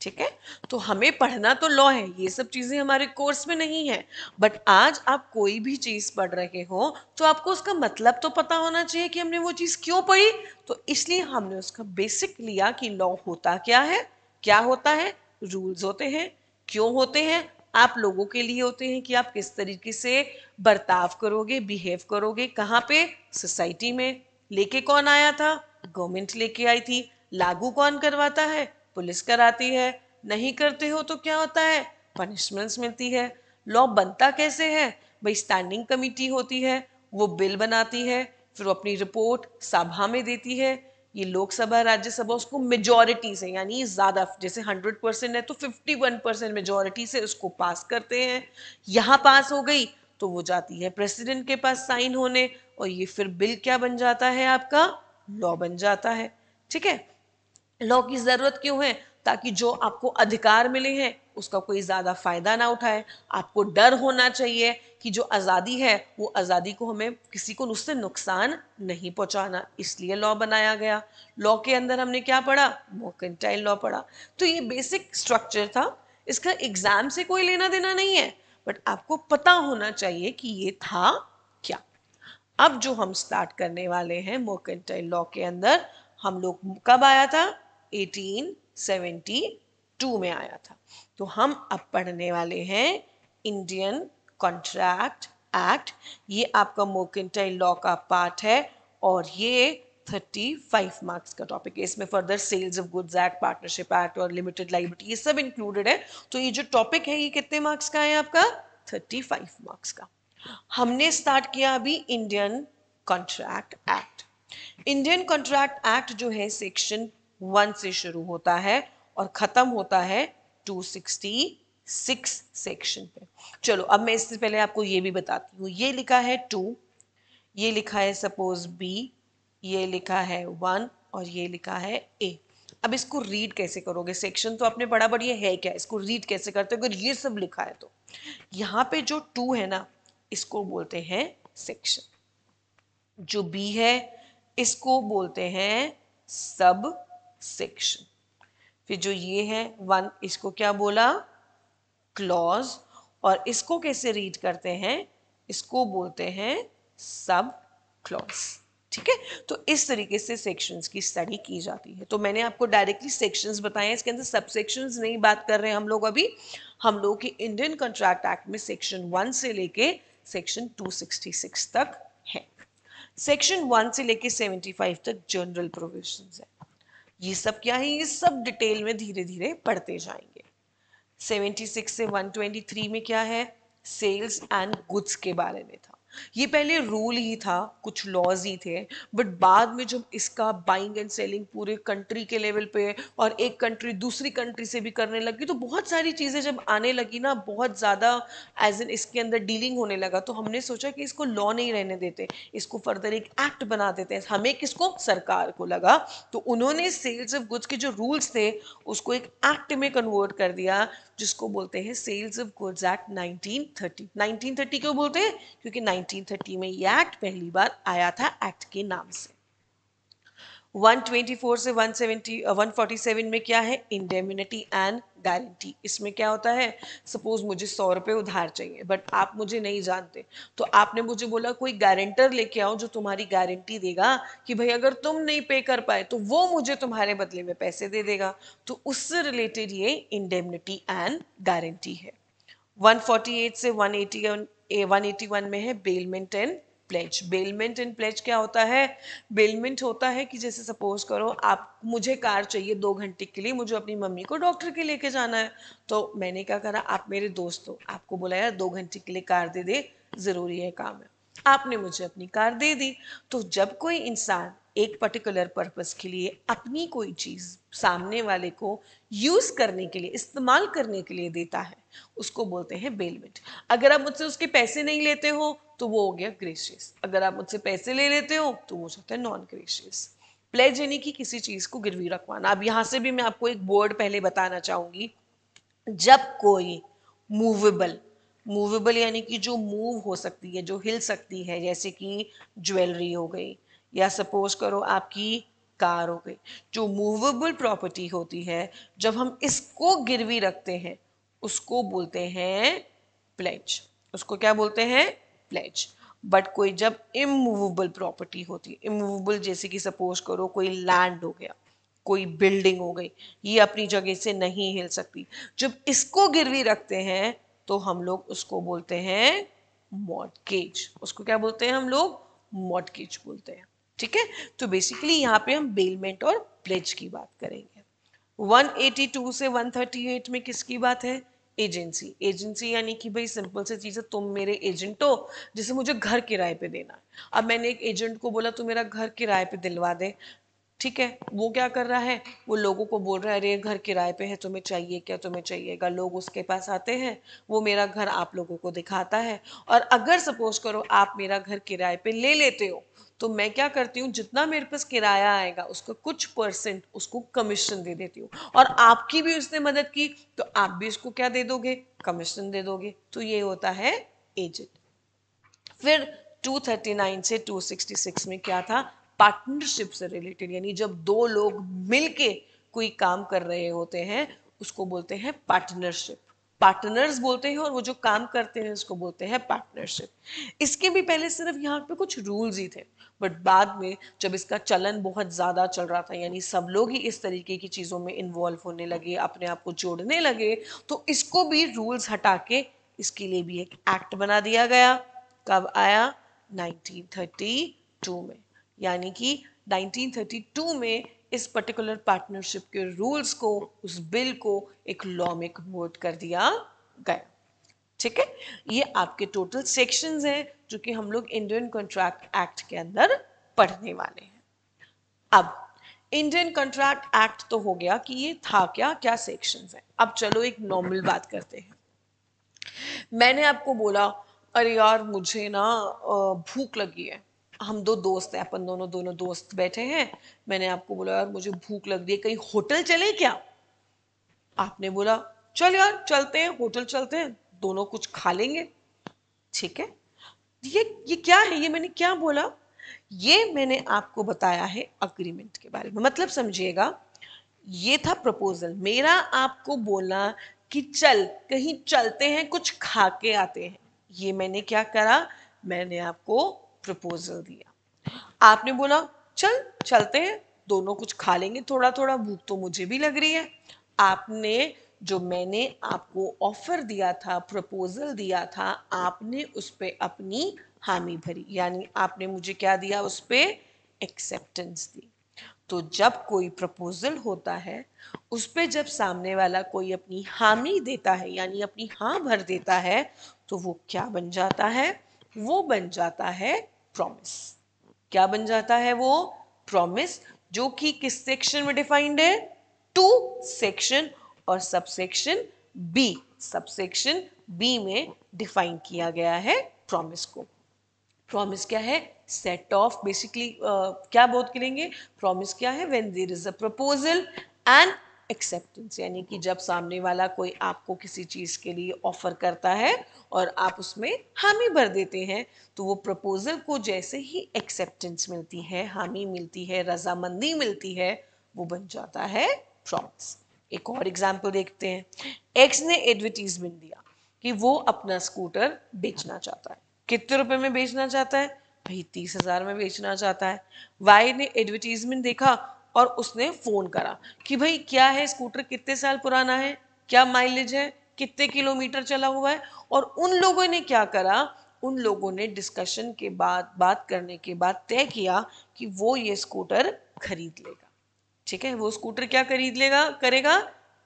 ठीक है तो हमें पढ़ना तो लॉ है ये सब चीज़ें हमारे कोर्स में नहीं है बट आज आप कोई भी चीज़ पढ़ रहे हो तो आपको उसका मतलब तो पता होना चाहिए कि हमने वो चीज़ क्यों पढ़ी तो इसलिए हमने उसका बेसिक लिया कि लॉ होता क्या है क्या होता है रूल्स होते हैं क्यों होते हैं आप लोगों के लिए होते हैं कि आप किस तरीके से बर्ताव करोगे बिहेव करोगे कहाँ पे सोसाइटी में लेके कौन आया था गवर्नमेंट लेके आई थी लागू कौन करवाता है पुलिस कराती है नहीं करते हो तो क्या होता है पनिशमेंट्स मिलती है लॉ बनता कैसे है भाई स्टैंडिंग कमेटी होती है वो बिल बनाती है फिर वो अपनी रिपोर्ट सभा में देती है ये लोकसभा राज्यसभा उसको मेजोरिटी से यानी ज़्यादा जैसे 100 परसेंट है तो 51 परसेंट मेजोरिटी से उसको पास करते हैं यहाँ पास हो गई तो वो जाती है प्रेसिडेंट के पास साइन होने और ये फिर बिल क्या बन जाता है आपका लॉ बन जाता है ठीक है लॉ की ज़रूरत क्यों है ताकि जो आपको अधिकार मिले हैं उसका कोई ज़्यादा फ़ायदा ना उठाए आपको डर होना चाहिए कि जो आज़ादी है वो आज़ादी को हमें किसी को उससे नुकसान नहीं पहुंचाना इसलिए लॉ बनाया गया लॉ के अंदर हमने क्या पढ़ा मोकेंटाइल लॉ पढ़ा तो ये बेसिक स्ट्रक्चर था इसका एग्ज़ाम से कोई लेना देना नहीं है बट आपको पता होना चाहिए कि ये था क्या अब जो हम स्टार्ट करने वाले हैं मोकेंटाइल लॉ के अंदर हम लोग कब आया था 18 72 में आया था तो हम अब पढ़ने वाले हैं इंडियन कॉन्ट्रैक्ट एक्ट ये आपका मोकिनटाइन लॉ का पार्ट है और ये 35 मार्क्स का टॉपिक है इसमें further sales of goods act partnership act और लिमिटेड लाइबिलिटी ये सब इंक्लूडेड है तो ये जो टॉपिक है ये कितने मार्क्स का है आपका 35 मार्क्स का हमने स्टार्ट किया अभी Indian contract act Indian contract act जो है सेक्शन वन से शुरू होता है और ख़त्म होता है टू सिक्स सेक्शन पे चलो अब मैं इससे पहले आपको ये भी बताती हूँ ये लिखा है टू ये लिखा है सपोज बी ये लिखा है वन और ये लिखा है ए अब इसको रीड कैसे करोगे सेक्शन तो आपने बड़ा बड़ी है क्या इसको रीड कैसे करते हो अगर ये सब लिखा है तो यहाँ पे जो टू है ना इसको बोलते हैं सेक्शन जो बी है इसको बोलते हैं सब सेक्शन फिर जो ये है वन इसको क्या बोला क्लॉज और इसको कैसे रीड करते हैं इसको बोलते हैं सब क्लॉज ठीक है तो इस तरीके से सेक्शंस की स्टडी की जाती है तो मैंने आपको डायरेक्टली सेक्शंस बताए इसके अंदर सब सेक्शंस नहीं बात कर रहे हैं हम लोग अभी हम लोगों के इंडियन कॉन्ट्रैक्ट एक्ट में सेक्शन वन से लेके सेक्शन 266 तक है सेक्शन वन से लेके 75 तक जनरल प्रोविजन है ये सब क्या है ये सब डिटेल में धीरे धीरे पढ़ते जाएंगे 76 से 123 में क्या है सेल्स एंड गुड्स के बारे में था ये पहले रूल ही था कुछ लॉज ही थे बट बाद में जब इसका बाइंग एंड सेलिंग पूरे कंट्री के लेवल पे और एक कंट्री दूसरी कंट्री से भी करने लगी तो बहुत सारी चीज़ें जब आने लगी ना बहुत ज़्यादा एज एन इसके अंदर डीलिंग होने लगा तो हमने सोचा कि इसको लॉ नहीं रहने देते इसको फर्दर एक एक्ट बना देते हैं हमें किसको सरकार को लगा तो उन्होंने सेल्स ऑफ गुड्स के जो रूल्स थे उसको एक एक्ट में कन्वर्ट कर दिया जिसको बोलते हैं सेल्स ऑफ गुड्स एक्ट 1930 1930 क्यों बोलते हैं क्योंकि 1930 में ये एक्ट पहली बार आया था एक्ट के नाम से 124 से 170 147 uh, में क्या है इंडेमिनिटी एंड गारंटी इसमें क्या होता है सपोज मुझे सौ रुपये उधार चाहिए बट आप मुझे नहीं जानते तो आपने मुझे बोला कोई गारंटर लेके आओ जो तुम्हारी गारंटी देगा कि भाई अगर तुम नहीं पे कर पाए तो वो मुझे तुम्हारे बदले में पैसे दे देगा तो उससे रिलेटेड ये इंडेमिनिटी एंड गारंटी है 148 से 180 181 में है bailment and pledge bailment and pledge क्या होता है बेलमेंट होता है कि जैसे सपोज करो आप मुझे कार चाहिए दो घंटे के लिए मुझे अपनी मम्मी को डॉक्टर के लेके जाना है तो मैंने क्या करा आप मेरे दोस्त हो आपको बुलाया दो घंटे के लिए कार दे दे ज़रूरी है काम है आपने मुझे अपनी कार दे दी तो जब कोई इंसान एक पर्टिकुलर पर्पस के लिए अपनी कोई चीज़ सामने वाले को यूज़ करने के लिए इस्तेमाल करने के लिए देता है उसको बोलते हैं बेलमेंट अगर आप मुझसे उसके पैसे नहीं लेते हो तो वो हो गया ग्रेशियस अगर आप मुझसे पैसे ले लेते हो तो वो जाता है नॉन ग्रेशियस प्लेज यानी कि किसी चीज़ को गिरवी रखवाना अब यहां से भी मैं आपको एक वर्ड पहले बताना चाहूंगी जब कोई मूवेबल मूवेबल यानी कि जो मूव हो सकती है जो हिल सकती है जैसे कि ज्वेलरी हो गई या सपोज करो आपकी कार हो गई जो मूवेबल प्रॉपर्टी होती है जब हम इसको गिरवी रखते हैं उसको बोलते हैं प्लेज उसको क्या बोलते हैं प्लेज बट कोई जब इमूवेबल प्रॉपर्टी होती है इमूवेबल जैसे कि सपोज करो कोई लैंड हो गया कोई बिल्डिंग हो गई ये अपनी जगह से नहीं हिल सकती जब इसको गिरवी रखते हैं तो हम लोग उसको बोलते हैं मॉडकेज उसको क्या बोलते हैं हम लोग मॉडकेज बोलते हैं ठीक है तो बेसिकली यहाँ पे हम बेलमेंट और प्लेज की बात करेंगे 182 से 138 में किसकी बात है एजेंसी एजेंसी यानी कि भाई सिंपल से चीज़ है तुम मेरे एजेंट हो जिसे मुझे घर किराए पे देना है अब मैंने एक एजेंट को बोला तू मेरा घर किराए पे दिलवा दे ठीक है वो क्या कर रहा है वो लोगों को बोल रहा है अरे घर किराए पे है तुम्हें चाहिए क्या तुम्हें चाहिएगा लोग उसके पास आते हैं वो मेरा घर आप लोगों को दिखाता है और अगर सपोज करो आप मेरा घर किराए पे ले लेते हो तो मैं क्या करती हूँ जितना मेरे पास किराया आएगा उसका कुछ परसेंट उसको कमीशन दे देती हूँ और आपकी भी उसने मदद की तो आप भी उसको क्या दे दोगे कमीशन दे दोगे तो ये होता है एजेंट फिर 239 से 266 में क्या था पार्टनरशिप से रिलेटेड यानी जब दो लोग मिलके कोई काम कर रहे होते हैं उसको बोलते हैं पार्टनरशिप पार्टनर्स बोलते हैं और वो जो काम करते हैं उसको बोलते हैं पार्टनरशिप इसके भी पहले सिर्फ यहाँ पे कुछ रूल्स ही थे बट बाद में जब इसका चलन बहुत ज़्यादा चल रहा था यानी सब लोग ही इस तरीके की चीज़ों में इन्वॉल्व होने लगे अपने आप को जोड़ने लगे तो इसको भी रूल्स हटा के इसके लिए भी एक एक्ट बना दिया गया कब आया नाइनटीन में यानी कि 1932 में इस पर्टिकुलर पार्टनरशिप के रूल्स को उस बिल को एक लॉ में कन्वर्ट कर दिया गया ठीक है ये आपके टोटल सेक्शंस हैं जो कि हम लोग इंडियन कॉन्ट्रैक्ट एक्ट के अंदर पढ़ने वाले हैं अब इंडियन कॉन्ट्रैक्ट एक्ट तो हो गया कि ये था क्या क्या सेक्शंस हैं अब चलो एक नॉर्मल बात करते हैं मैंने आपको बोला अरे यार मुझे ना भूख लगी है हम दो दोस्त हैं अपन दोनों दोनों दोस्त बैठे हैं मैंने आपको बोला यार मुझे भूख लग रही है कहीं होटल चले क्या आपने बोला चल यार चलते हैं होटल चलते हैं दोनों कुछ खा लेंगे ठीक है ये ये क्या है ये मैंने क्या बोला ये मैंने आपको बताया है अग्रीमेंट के बारे में मतलब समझिएगा ये था प्रपोजल मेरा आपको बोलना कि चल कहीं चलते हैं कुछ खा के आते हैं ये मैंने क्या करा मैंने आपको प्रपोजल दिया आपने बोला चल चलते हैं दोनों कुछ खा लेंगे थोड़ा थोड़ा भूख तो मुझे भी लग रही है आपने जो मैंने आपको ऑफर दिया था प्रपोजल दिया था आपने उस पर अपनी हामी भरी यानी आपने मुझे क्या दिया उस पर एक्सेप्टेंस दी तो जब कोई प्रपोजल होता है उस पर जब सामने वाला कोई अपनी हामी देता है यानी अपनी हाँ भर देता है तो वो क्या बन जाता है वो बन जाता है प्रॉमिस क्या बन जाता है वो प्रॉमिस जो कि किस सेक्शन में डिफाइंड है टू सेक्शन और सबसेक्शन बी सबसेक्शन बी में डिफाइन किया गया है प्रॉमिस को प्रॉमिस क्या है सेट ऑफ बेसिकली क्या बोध करेंगे प्रॉमिस क्या है when there is a proposal and acceptance यानी कि जब सामने वाला कोई आपको किसी चीज़ के लिए ऑफ़र करता है और आप उसमें हामी भर देते हैं तो वो प्रपोज़ल को जैसे ही एक्सेप्टेंस मिलती है हामी मिलती है रजामंदी मिलती है वो बन जाता है प्रॉमिस एक और एग्जाम्पल देखते हैं एक्स ने एडवर्टीजमेंट दिया कि वो अपना स्कूटर बेचना चाहता है कितने रुपए में बेचना चाहता है भाई तीस हजार में बेचना चाहता है वाई ने एडवर्टीजमेंट देखा और उसने फ़ोन करा कि भाई क्या है स्कूटर कितने साल पुराना है क्या माइलेज है कितने किलोमीटर चला हुआ है और उन लोगों ने क्या करा उन लोगों ने डिस्कशन के बाद बात करने के बाद तय किया कि वो ये स्कूटर खरीद लेगा ठीक है वो स्कूटर क्या खरीद लेगा करेगा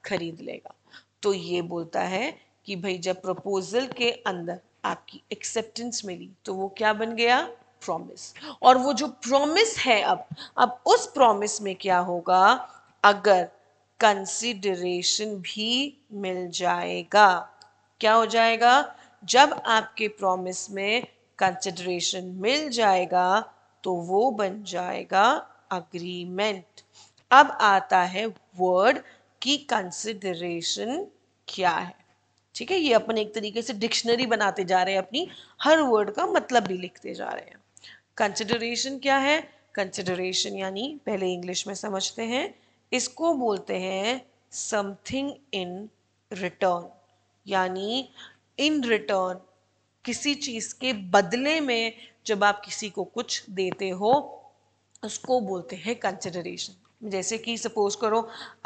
खरीद लेगा तो ये बोलता है कि भाई जब प्रपोजल के अंदर आपकी एक्सेप्टेंस मिली तो वो क्या बन गया प्रॉमिस और वो जो प्रॉमिस है अब अब उस प्रॉमिस में क्या होगा अगर कंसिडरेशन भी मिल जाएगा क्या हो जाएगा जब आपके प्रॉमिस में कंसिडरेशन मिल जाएगा तो वो बन जाएगा अग्रीमेंट अब आता है वर्ड की कंसिडरेशन क्या है ठीक है ये अपन एक तरीके से डिक्शनरी बनाते जा रहे हैं अपनी हर वर्ड का मतलब भी लिखते जा रहे हैं कंसिडरेशन क्या है कंसिडरेशन यानी पहले इंग्लिश में समझते हैं इसको बोलते हैं समथिंग इन रिटर्न यानी इन रिटर्न किसी चीज़ के बदले में जब आप किसी को कुछ देते हो उसको बोलते हैं कंसिडरेशन जैसे कि सपोज करो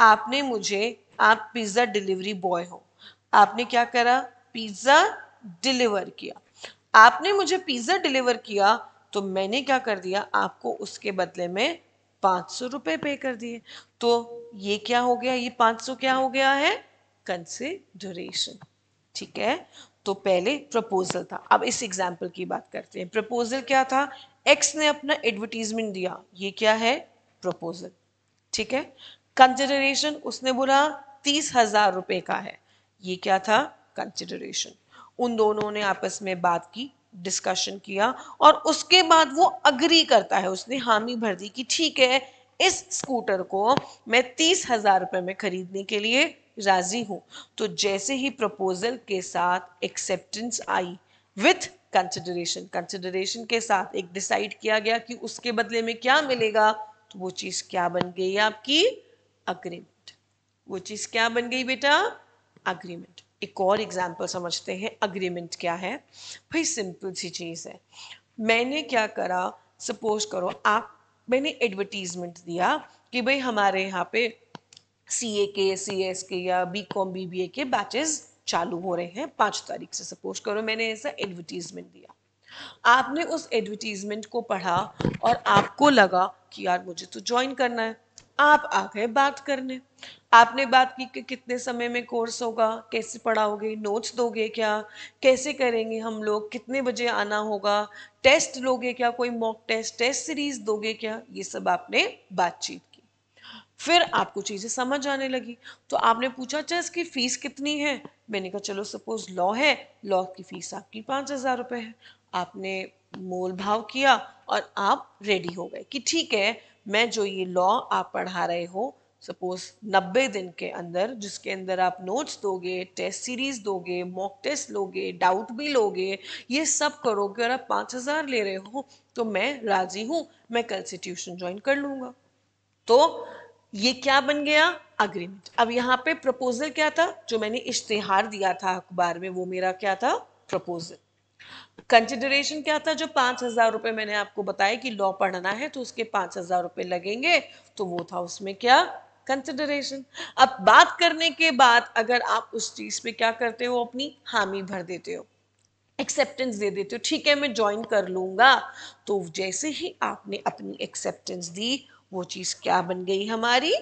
आपने मुझे आप पिज़्ज़ा डिलीवरी बॉय हो आपने क्या करा पिज़्ज़ा डिलीवर किया आपने मुझे पिज़्ज़ा डिलीवर किया तो मैंने क्या कर दिया आपको उसके बदले में पाँच सौ रुपये पे कर दिए तो ये क्या हो गया ये पाँच सौ क्या हो गया है कंसिडरेशन ठीक है तो पहले प्रपोजल था अब इस एग्जाम्पल की बात करते हैं प्रपोजल क्या था एक्स ने अपना एडवर्टीजमेंट दिया ये क्या है प्रपोजल ठीक है कंसिडरेशन उसने बोला तीस हजार रुपये का है ये क्या था कंसिडरेशन उन दोनों ने आपस में बात की डिस्कशन किया और उसके बाद वो अग्री करता है उसने हामी भर दी कि ठीक है इस स्कूटर को मैं तीस हजार रुपये में खरीदने के लिए राजी हूँ तो जैसे ही प्रपोजल के साथ एक्सेप्टेंस आई विथ कंसिडरेशन कंसिडरेशन के साथ एक डिसाइड किया गया कि उसके बदले में क्या मिलेगा तो वो चीज़ क्या बन गई आपकी अग्रीमेंट वो चीज़ क्या बन गई बेटा अग्रीमेंट एक और एग्ज़ाम्पल समझते हैं अग्रीमेंट क्या है भाई सिंपल सी चीज़ है मैंने क्या करा सपोज करो आप मैंने एडवर्टीज़मेंट दिया कि भाई हमारे यहाँ पे सी ए के सी एस के या B com B B A के बैचेज चालू हो रहे हैं पाँच तारीख से सपोज करो मैंने ऐसा एडवर्टीज़मेंट दिया आपने उस एडवर्टीज़मेंट को पढ़ा और आपको लगा कि यार मुझे तो ज्वाइन करना है आप आ गए बात करने आपने बात की कि कितने समय में कोर्स होगा कैसे पढ़ाओगे नोट्स दोगे क्या कैसे करेंगे हम लोग कितने बजे आना होगा टेस्ट लोगे क्या कोई मॉक टेस्ट टेस्ट सीरीज दोगे क्या ये सब आपने बातचीत की फिर आपको चीज़ें समझ आने लगी तो आपने पूछा अच्छा इसकी फ़ीस कितनी है मैंने कहा चलो सपोज लॉ है लॉ की फ़ीस आपकी पाँच हज़ार रुपये है आपने मोल भाव किया और आप रेडी हो गए कि ठीक है मैं जो ये लॉ आप पढ़ा रहे हो सपोज 90 दिन के अंदर जिसके अंदर आप नोट्स दोगे टेस्ट सीरीज दोगे मॉक टेस्ट लोगे डाउट भी लोगे ये सब करोगे और आप पाँच हज़ार ले रहे हो तो मैं राजी हूँ मैं कल से ट्यूशन ज्वाइन कर लूँगा तो ये क्या बन गया अग्रीमेंट अब यहाँ पे प्रपोजल क्या था जो मैंने इश्तेहार दिया था अखबार में वो मेरा क्या था प्रपोजल कंसिडरेशन क्या था जो पाँच हजार रुपये मैंने आपको बताया कि लॉ पढ़ना है तो उसके पाँच हजार रुपये लगेंगे तो वो था उसमें क्या कंसिडरेशन अब बात करने के बाद अगर आप उस चीज़ पे क्या करते हो अपनी हामी भर देते हो एक्सेप्टेंस दे देते हो ठीक है मैं ज्वाइन कर लूंगा तो जैसे ही आपने अपनी एक्सेप्टेंस दी वो चीज़ क्या बन गई हमारी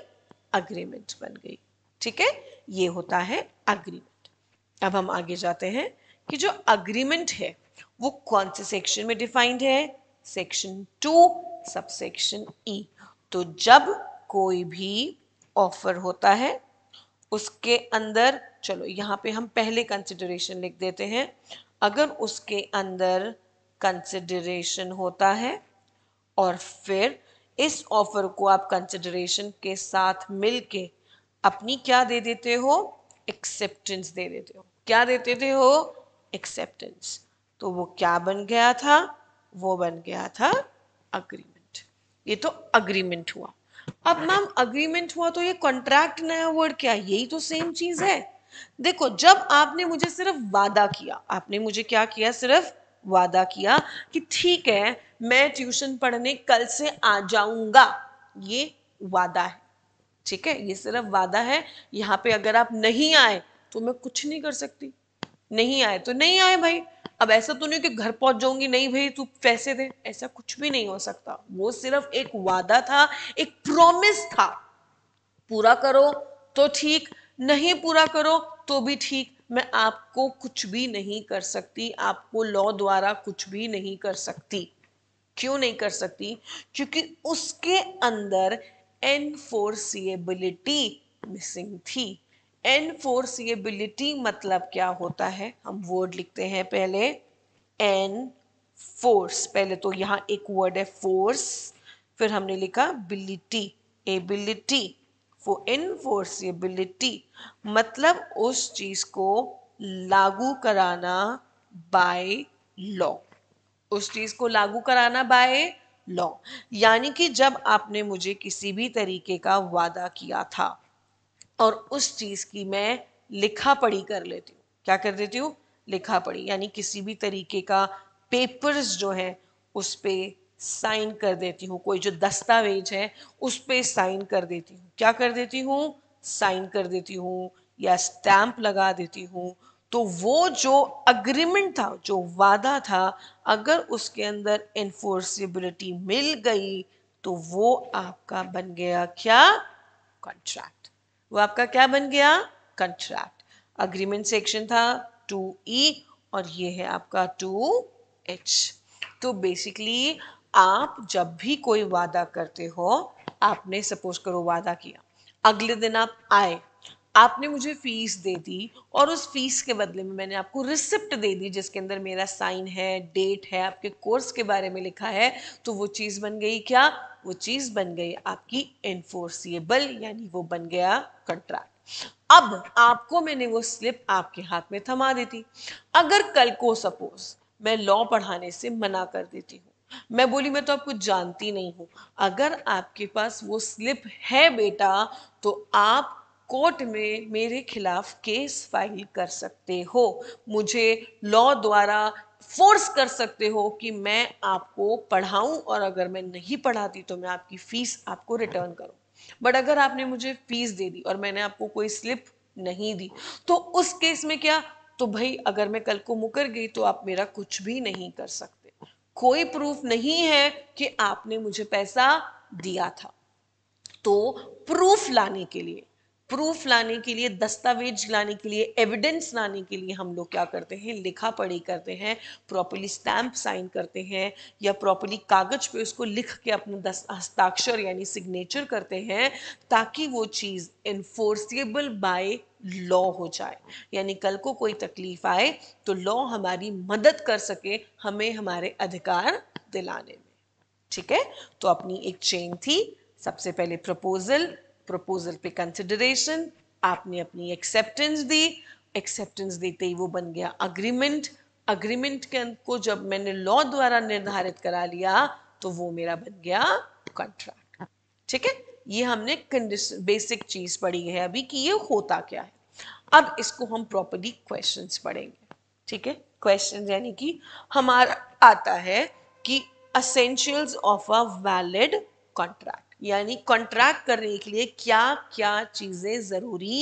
अग्रीमेंट बन गई ठीक है ये होता है अग्रीमेंट अब हम आगे जाते हैं कि जो अग्रीमेंट है वो कौन से सेक्शन में डिफाइंड है सेक्शन टू सबसेक्शन ई तो जब कोई भी ऑफर होता है उसके अंदर चलो यहाँ पे हम पहले कंसिडरेशन लिख देते हैं अगर उसके अंदर कंसिडरेशन होता है और फिर इस ऑफर को आप कंसिडरेशन के साथ मिलके अपनी क्या दे देते हो एक्सेप्टेंस दे देते हो क्या दे देते हो एक्सेप्टेंस तो वो क्या बन गया था वो बन गया था अग्रीमेंट ये तो अग्रीमेंट हुआ अब मैम अग्रीमेंट हुआ तो ये कॉन्ट्रैक्ट नया वर्ड क्या है यही तो सेम चीज है देखो जब आपने मुझे सिर्फ वादा किया आपने मुझे क्या किया सिर्फ वादा किया कि ठीक है मैं ट्यूशन पढ़ने कल से आ जाऊंगा ये वादा है ठीक है ये सिर्फ वादा है यहाँ पे अगर आप नहीं आए तो मैं कुछ नहीं कर सकती नहीं आए तो नहीं आए भाई अब ऐसा तो नहीं कि घर पहुंच जाऊंगी नहीं भाई तू पैसे दे ऐसा कुछ भी नहीं हो सकता वो सिर्फ एक वादा था एक प्रॉमिस था पूरा करो तो ठीक नहीं पूरा करो तो भी ठीक मैं आपको कुछ भी नहीं कर सकती आपको लॉ द्वारा कुछ भी नहीं कर सकती क्यों नहीं कर सकती क्योंकि उसके अंदर एनफोर्सिएबिलिटी मिसिंग थी एनफोर्सिएबिलिटी मतलब क्या होता है हम वर्ड लिखते हैं पहले एन फोर्स पहले तो यहाँ एक वर्ड है फोर्स फिर हमने लिखा बिलिटी एबिलिटी फॉर इनफोर्सिएबिलिटी मतलब उस चीज़ को लागू कराना बाय लॉ उस चीज़ को लागू कराना बाय लॉ यानी कि जब आपने मुझे किसी भी तरीके का वादा किया था और उस चीज़ की मैं लिखा पढ़ी कर लेती हूँ क्या कर देती हूँ लिखा पढ़ी यानी किसी भी तरीके का पेपर्स जो है उस पर साइन कर देती हूँ कोई जो दस्तावेज है उस पर साइन कर देती हूँ क्या कर देती हूँ साइन कर देती हूँ या स्टैंप लगा देती हूँ तो वो जो अग्रीमेंट था जो वादा था अगर उसके अंदर इन्फोर्सिबिलिटी मिल गई तो वो आपका बन गया क्या कॉन्ट्रैक्ट वो आपका क्या बन गया कंट्रैक्ट अग्रीमेंट सेक्शन था टू ई e और ये है आपका टू एच तो बेसिकली आप जब भी कोई वादा करते हो आपने सपोज करो वादा किया अगले दिन आप आए आपने मुझे फीस दे दी और उस फीस के बदले में मैंने आपको रिसिप्ट दे दी जिसके अंदर मेरा साइन है डेट है आपके कोर्स के बारे में लिखा है तो वो चीज़ बन गई क्या वो चीज़ बन गई आपकी एनफोर्सिएबल यानी वो बन गया कंट्रैक्ट अब आपको मैंने वो स्लिप आपके हाथ में थमा दी थी अगर कल को सपोज मैं लॉ पढ़ाने से मना कर देती हूँ मैं बोली मैं तो आपको जानती नहीं हूं अगर आपके पास वो स्लिप है बेटा तो आप कोर्ट में मेरे खिलाफ केस फाइल कर सकते हो मुझे लॉ द्वारा फोर्स कर सकते हो कि मैं आपको पढ़ाऊं और अगर मैं नहीं पढ़ाती तो मैं आपकी फीस आपको रिटर्न करूं बट अगर आपने मुझे फीस दे दी और मैंने आपको कोई स्लिप नहीं दी तो उस केस में क्या तो भाई अगर मैं कल को मुकर गई तो आप मेरा कुछ भी नहीं कर सकते कोई प्रूफ नहीं है कि आपने मुझे पैसा दिया था तो प्रूफ लाने के लिए प्रूफ लाने के लिए दस्तावेज लाने के लिए एविडेंस लाने के लिए हम लोग क्या करते हैं लिखा पढ़ी करते हैं प्रॉपरली स्टैम्प साइन करते हैं या प्रॉपरली कागज पे उसको लिख के अपने हस्ताक्षर यानी सिग्नेचर करते हैं ताकि वो चीज़ इन्फोर्सिएबल बाय लॉ हो जाए यानी कल को कोई तकलीफ आए तो लॉ हमारी मदद कर सके हमें हमारे अधिकार दिलाने में ठीक है तो अपनी एक चेन थी सबसे पहले प्रपोजल प्रपोजल पे कंसिडरेशन आपने अपनी एक्सेप्टेंस दी एक्सेप्टेंस देते ही वो बन गया अग्रीमेंट अग्रीमेंट के को जब मैंने लॉ द्वारा निर्धारित करा लिया तो वो मेरा बन गया कॉन्ट्रैक्ट ठीक है ये हमने कंडीशन बेसिक चीज पढ़ी है अभी कि ये होता क्या है अब इसको हम प्रॉपरली क्वेश्चन पढ़ेंगे ठीक है क्वेश्चन यानी कि हमारा आता है कि essentials of a valid contract यानी कॉन्ट्रैक्ट करने के लिए क्या क्या चीज़ें ज़रूरी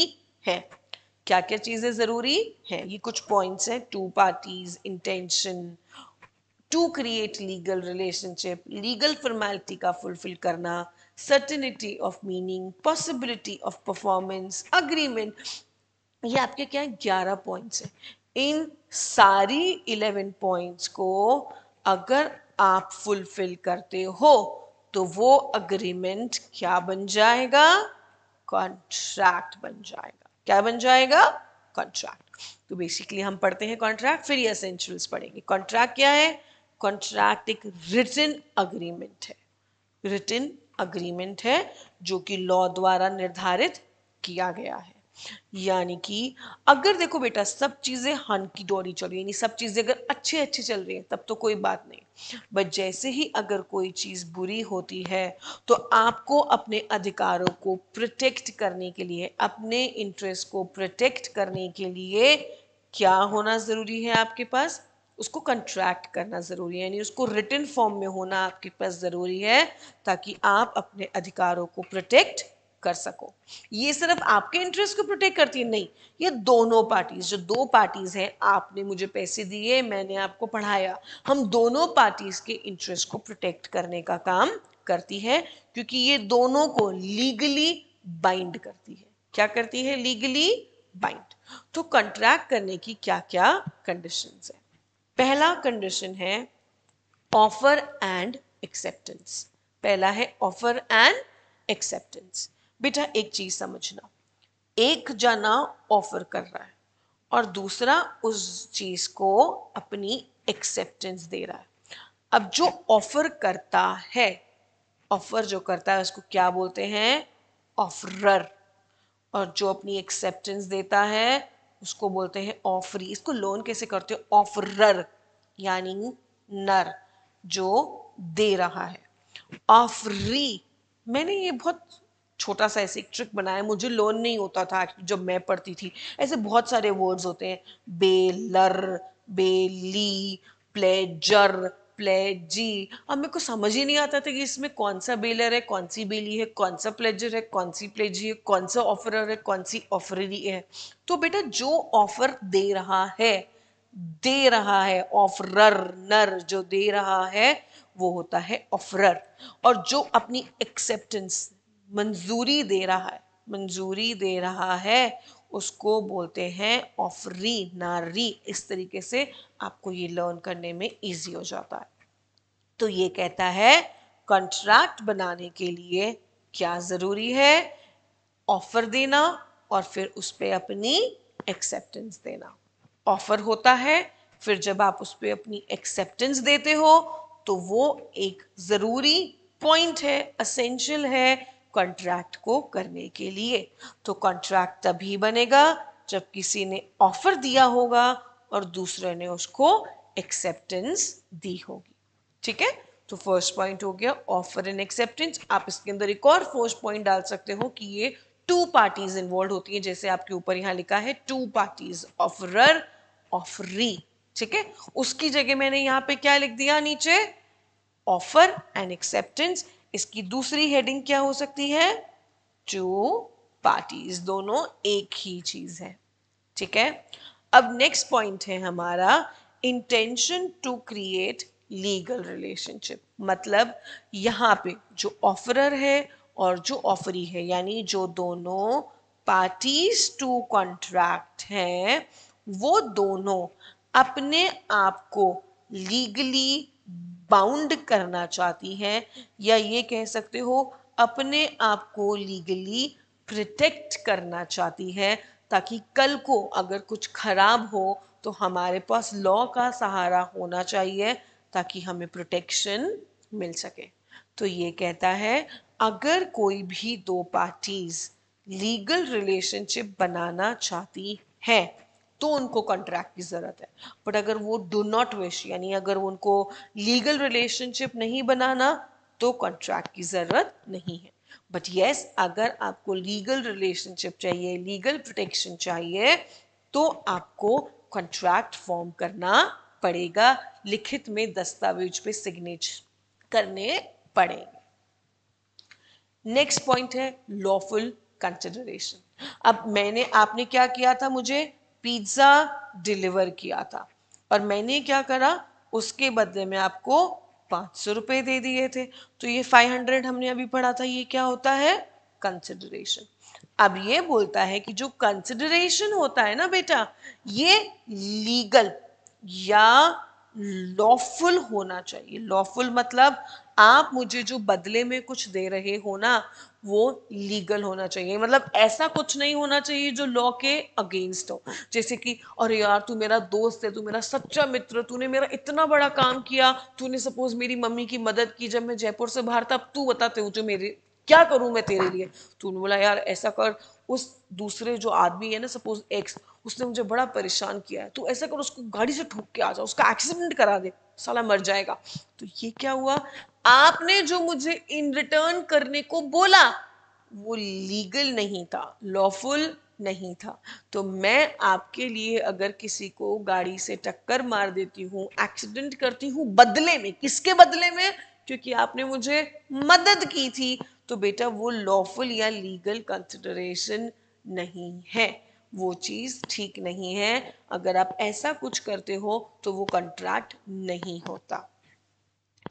है क्या क्या चीज़ें ज़रूरी है ये कुछ पॉइंट्स हैं two parties intention to create legal relationship legal formality का फुलफिल करना certainty of meaning possibility of performance agreement ये आपके क्या है ग्यारह पॉइंट्स हैं इन सारी इलेवन पॉइंट्स को अगर आप फुलफिल करते हो तो वो अग्रीमेंट क्या बन जाएगा कॉन्ट्रैक्ट बन जाएगा क्या बन जाएगा कॉन्ट्रैक्ट तो बेसिकली हम पढ़ते हैं कॉन्ट्रैक्ट फिर असेंशियल पढ़ेंगे कॉन्ट्रैक्ट क्या है कॉन्ट्रैक्ट एक रिटन अग्रीमेंट है रिटन अग्रीमेंट है जो कि लॉ द्वारा निर्धारित किया गया है यानी कि अगर देखो बेटा सब चीज़ें हन की डोरी चल रही यानी सब चीज़ें अगर अच्छे अच्छे चल रही हैं तब तो कोई बात नहीं बट जैसे ही अगर कोई चीज़ बुरी होती है तो आपको अपने अधिकारों को प्रोटेक्ट करने के लिए अपने इंटरेस्ट को प्रोटेक्ट करने के लिए क्या होना ज़रूरी है आपके पास उसको कंट्रैक्ट करना ज़रूरी है यानी उसको रिटर्न फॉर्म में होना आपके पास ज़रूरी है ताकि आप अपने अधिकारों को प्रोटेक्ट कर सको ये सिर्फ आपके इंटरेस्ट को प्रोटेक्ट करती है नहीं ये दोनों पार्टीज जो दो पार्टीज हैं आपने मुझे पैसे दिए मैंने आपको पढ़ाया हम दोनों पार्टीज के इंटरेस्ट को प्रोटेक्ट करने का काम करती है क्योंकि ये दोनों को लीगली बाइंड करती है क्या करती है लीगली बाइंड तो कंट्रैक्ट करने की क्या क्या कंडीशन है पहला कंडीशन है ऑफर एंड एक्सेप्टेंस पहला है ऑफर एंड एक्सेप्टेंस बेटा एक चीज समझना एक जना ऑफर कर रहा है और दूसरा उस चीज को अपनी एक्सेप्टेंस दे रहा है अब जो ऑफर करता है ऑफर जो करता है उसको क्या बोलते हैं ऑफरर और जो अपनी एक्सेप्टेंस देता है उसको बोलते हैं ऑफरी इसको लोन कैसे करते हो ऑफरर यानी नर जो दे रहा है ऑफरी मैंने ये बहुत छोटा सा ऐसे एक ट्रिक बनाया मुझे लोन नहीं होता था जब मैं पढ़ती थी ऐसे बहुत सारे वर्ड्स होते हैं बेलर बेली प्लेजर प्लेजी अब मेरे को समझ ही नहीं आता था कि इसमें कौन सा बेलर है कौन सी बेली है कौन सा प्लेजर है कौन सी प्लेजी है कौन सा ऑफरर है कौन सी ऑफररी है तो बेटा जो ऑफर दे रहा है दे रहा है ऑफरर नर जो दे रहा है वो होता है ऑफरर और जो अपनी एक्सेप्टेंस मंजूरी दे रहा है मंजूरी दे रहा है उसको बोलते हैं ऑफरी नारी इस तरीके से आपको ये लर्न करने में इजी हो जाता है तो ये कहता है कॉन्ट्रैक्ट बनाने के लिए क्या ज़रूरी है ऑफर देना और फिर उस पर अपनी एक्सेप्टेंस देना ऑफर होता है फिर जब आप उस पर अपनी एक्सेप्टेंस देते हो तो वो एक ज़रूरी पॉइंट है असेंशियल है कॉन्ट्रैक्ट को करने के लिए तो कॉन्ट्रैक्ट तभी बनेगा जब किसी ने ऑफर दिया होगा और दूसरे ने उसको एक्सेप्टेंस दी होगी ठीक है तो फर्स्ट पॉइंट हो गया ऑफर एंड एक्सेप्टेंस आप इसके अंदर एक और फोर्स पॉइंट डाल सकते हो कि ये टू पार्टीज इन्वॉल्व होती हैं जैसे आपके ऊपर यहाँ लिखा है टू पार्टीज ऑफरर ऑफरी ठीक है उसकी जगह मैंने यहाँ पे क्या लिख दिया नीचे ऑफर एंड एक्सेप्टेंस इसकी दूसरी हेडिंग क्या हो सकती है टू पार्टीज दोनों एक ही चीज है ठीक है अब नेक्स्ट पॉइंट है हमारा intention to create legal relationship मतलब यहाँ पे जो ऑफरर है और जो ऑफरी है यानी जो दोनों पार्टीज टू कॉन्ट्रैक्ट हैं वो दोनों अपने आप को लीगली बाउंड करना चाहती हैं या ये कह सकते हो अपने आप को लीगली प्रोटेक्ट करना चाहती है ताकि कल को अगर कुछ खराब हो तो हमारे पास लॉ का सहारा होना चाहिए ताकि हमें प्रोटेक्शन मिल सके तो ये कहता है अगर कोई भी दो पार्टीज लीगल रिलेशनशिप बनाना चाहती हैं तो उनको कॉन्ट्रैक्ट की ज़रूरत है बट अगर वो डो नॉट विश यानी अगर उनको लीगल रिलेशनशिप नहीं बनाना तो कॉन्ट्रैक्ट की ज़रूरत नहीं है बट यस yes, अगर आपको लीगल रिलेशनशिप चाहिए लीगल प्रोटेक्शन चाहिए तो आपको कॉन्ट्रैक्ट फॉर्म करना पड़ेगा लिखित में दस्तावेज पे सिग्नेचर करने पड़ेंगे नेक्स्ट पॉइंट है लॉफुल कंसिडरेशन अब मैंने आपने क्या किया था मुझे पिज़्ज़ा डिलीवर किया था और मैंने क्या करा उसके बदले में आपको पाँच सौ रुपये दे दिए थे तो ये फाइव हंड्रेड हमने अभी पढ़ा था ये क्या होता है कंसिडरेशन अब ये बोलता है कि जो कंसिडरेशन होता है ना बेटा ये लीगल या लॉफुल होना चाहिए लॉफुल मतलब आप मुझे जो बदले में कुछ दे रहे हो ना वो लीगल होना चाहिए मतलब ऐसा कुछ नहीं होना चाहिए जो लॉ के अगेंस्ट हो जैसे कि अरे यार तू मेरा दोस्त है तू मेरा सच्चा मित्र तूने मेरा इतना बड़ा काम किया तूने सपोज मेरी मम्मी की मदद की जब मैं जयपुर से बाहर था अब तू बताते हो जो मेरे क्या करूं मैं तेरे लिए तूने बोला यार ऐसा कर उस दूसरे जो आदमी है ना सपोज एक्स उसने मुझे बड़ा परेशान किया है तो ऐसा कर उसको गाड़ी से ठोक के आ जाओ उसका एक्सीडेंट करा दे साला मर जाएगा तो ये क्या हुआ आपने जो मुझे इन रिटर्न करने को बोला वो लीगल नहीं था लॉफुल नहीं था तो मैं आपके लिए अगर किसी को गाड़ी से टक्कर मार देती हूँ एक्सीडेंट करती हूँ बदले में किसके बदले में क्योंकि आपने मुझे मदद की थी तो बेटा वो लॉफुल या लीगल कंसिडरेशन नहीं है वो चीज़ ठीक नहीं है अगर आप ऐसा कुछ करते हो तो वो कंट्रैक्ट नहीं होता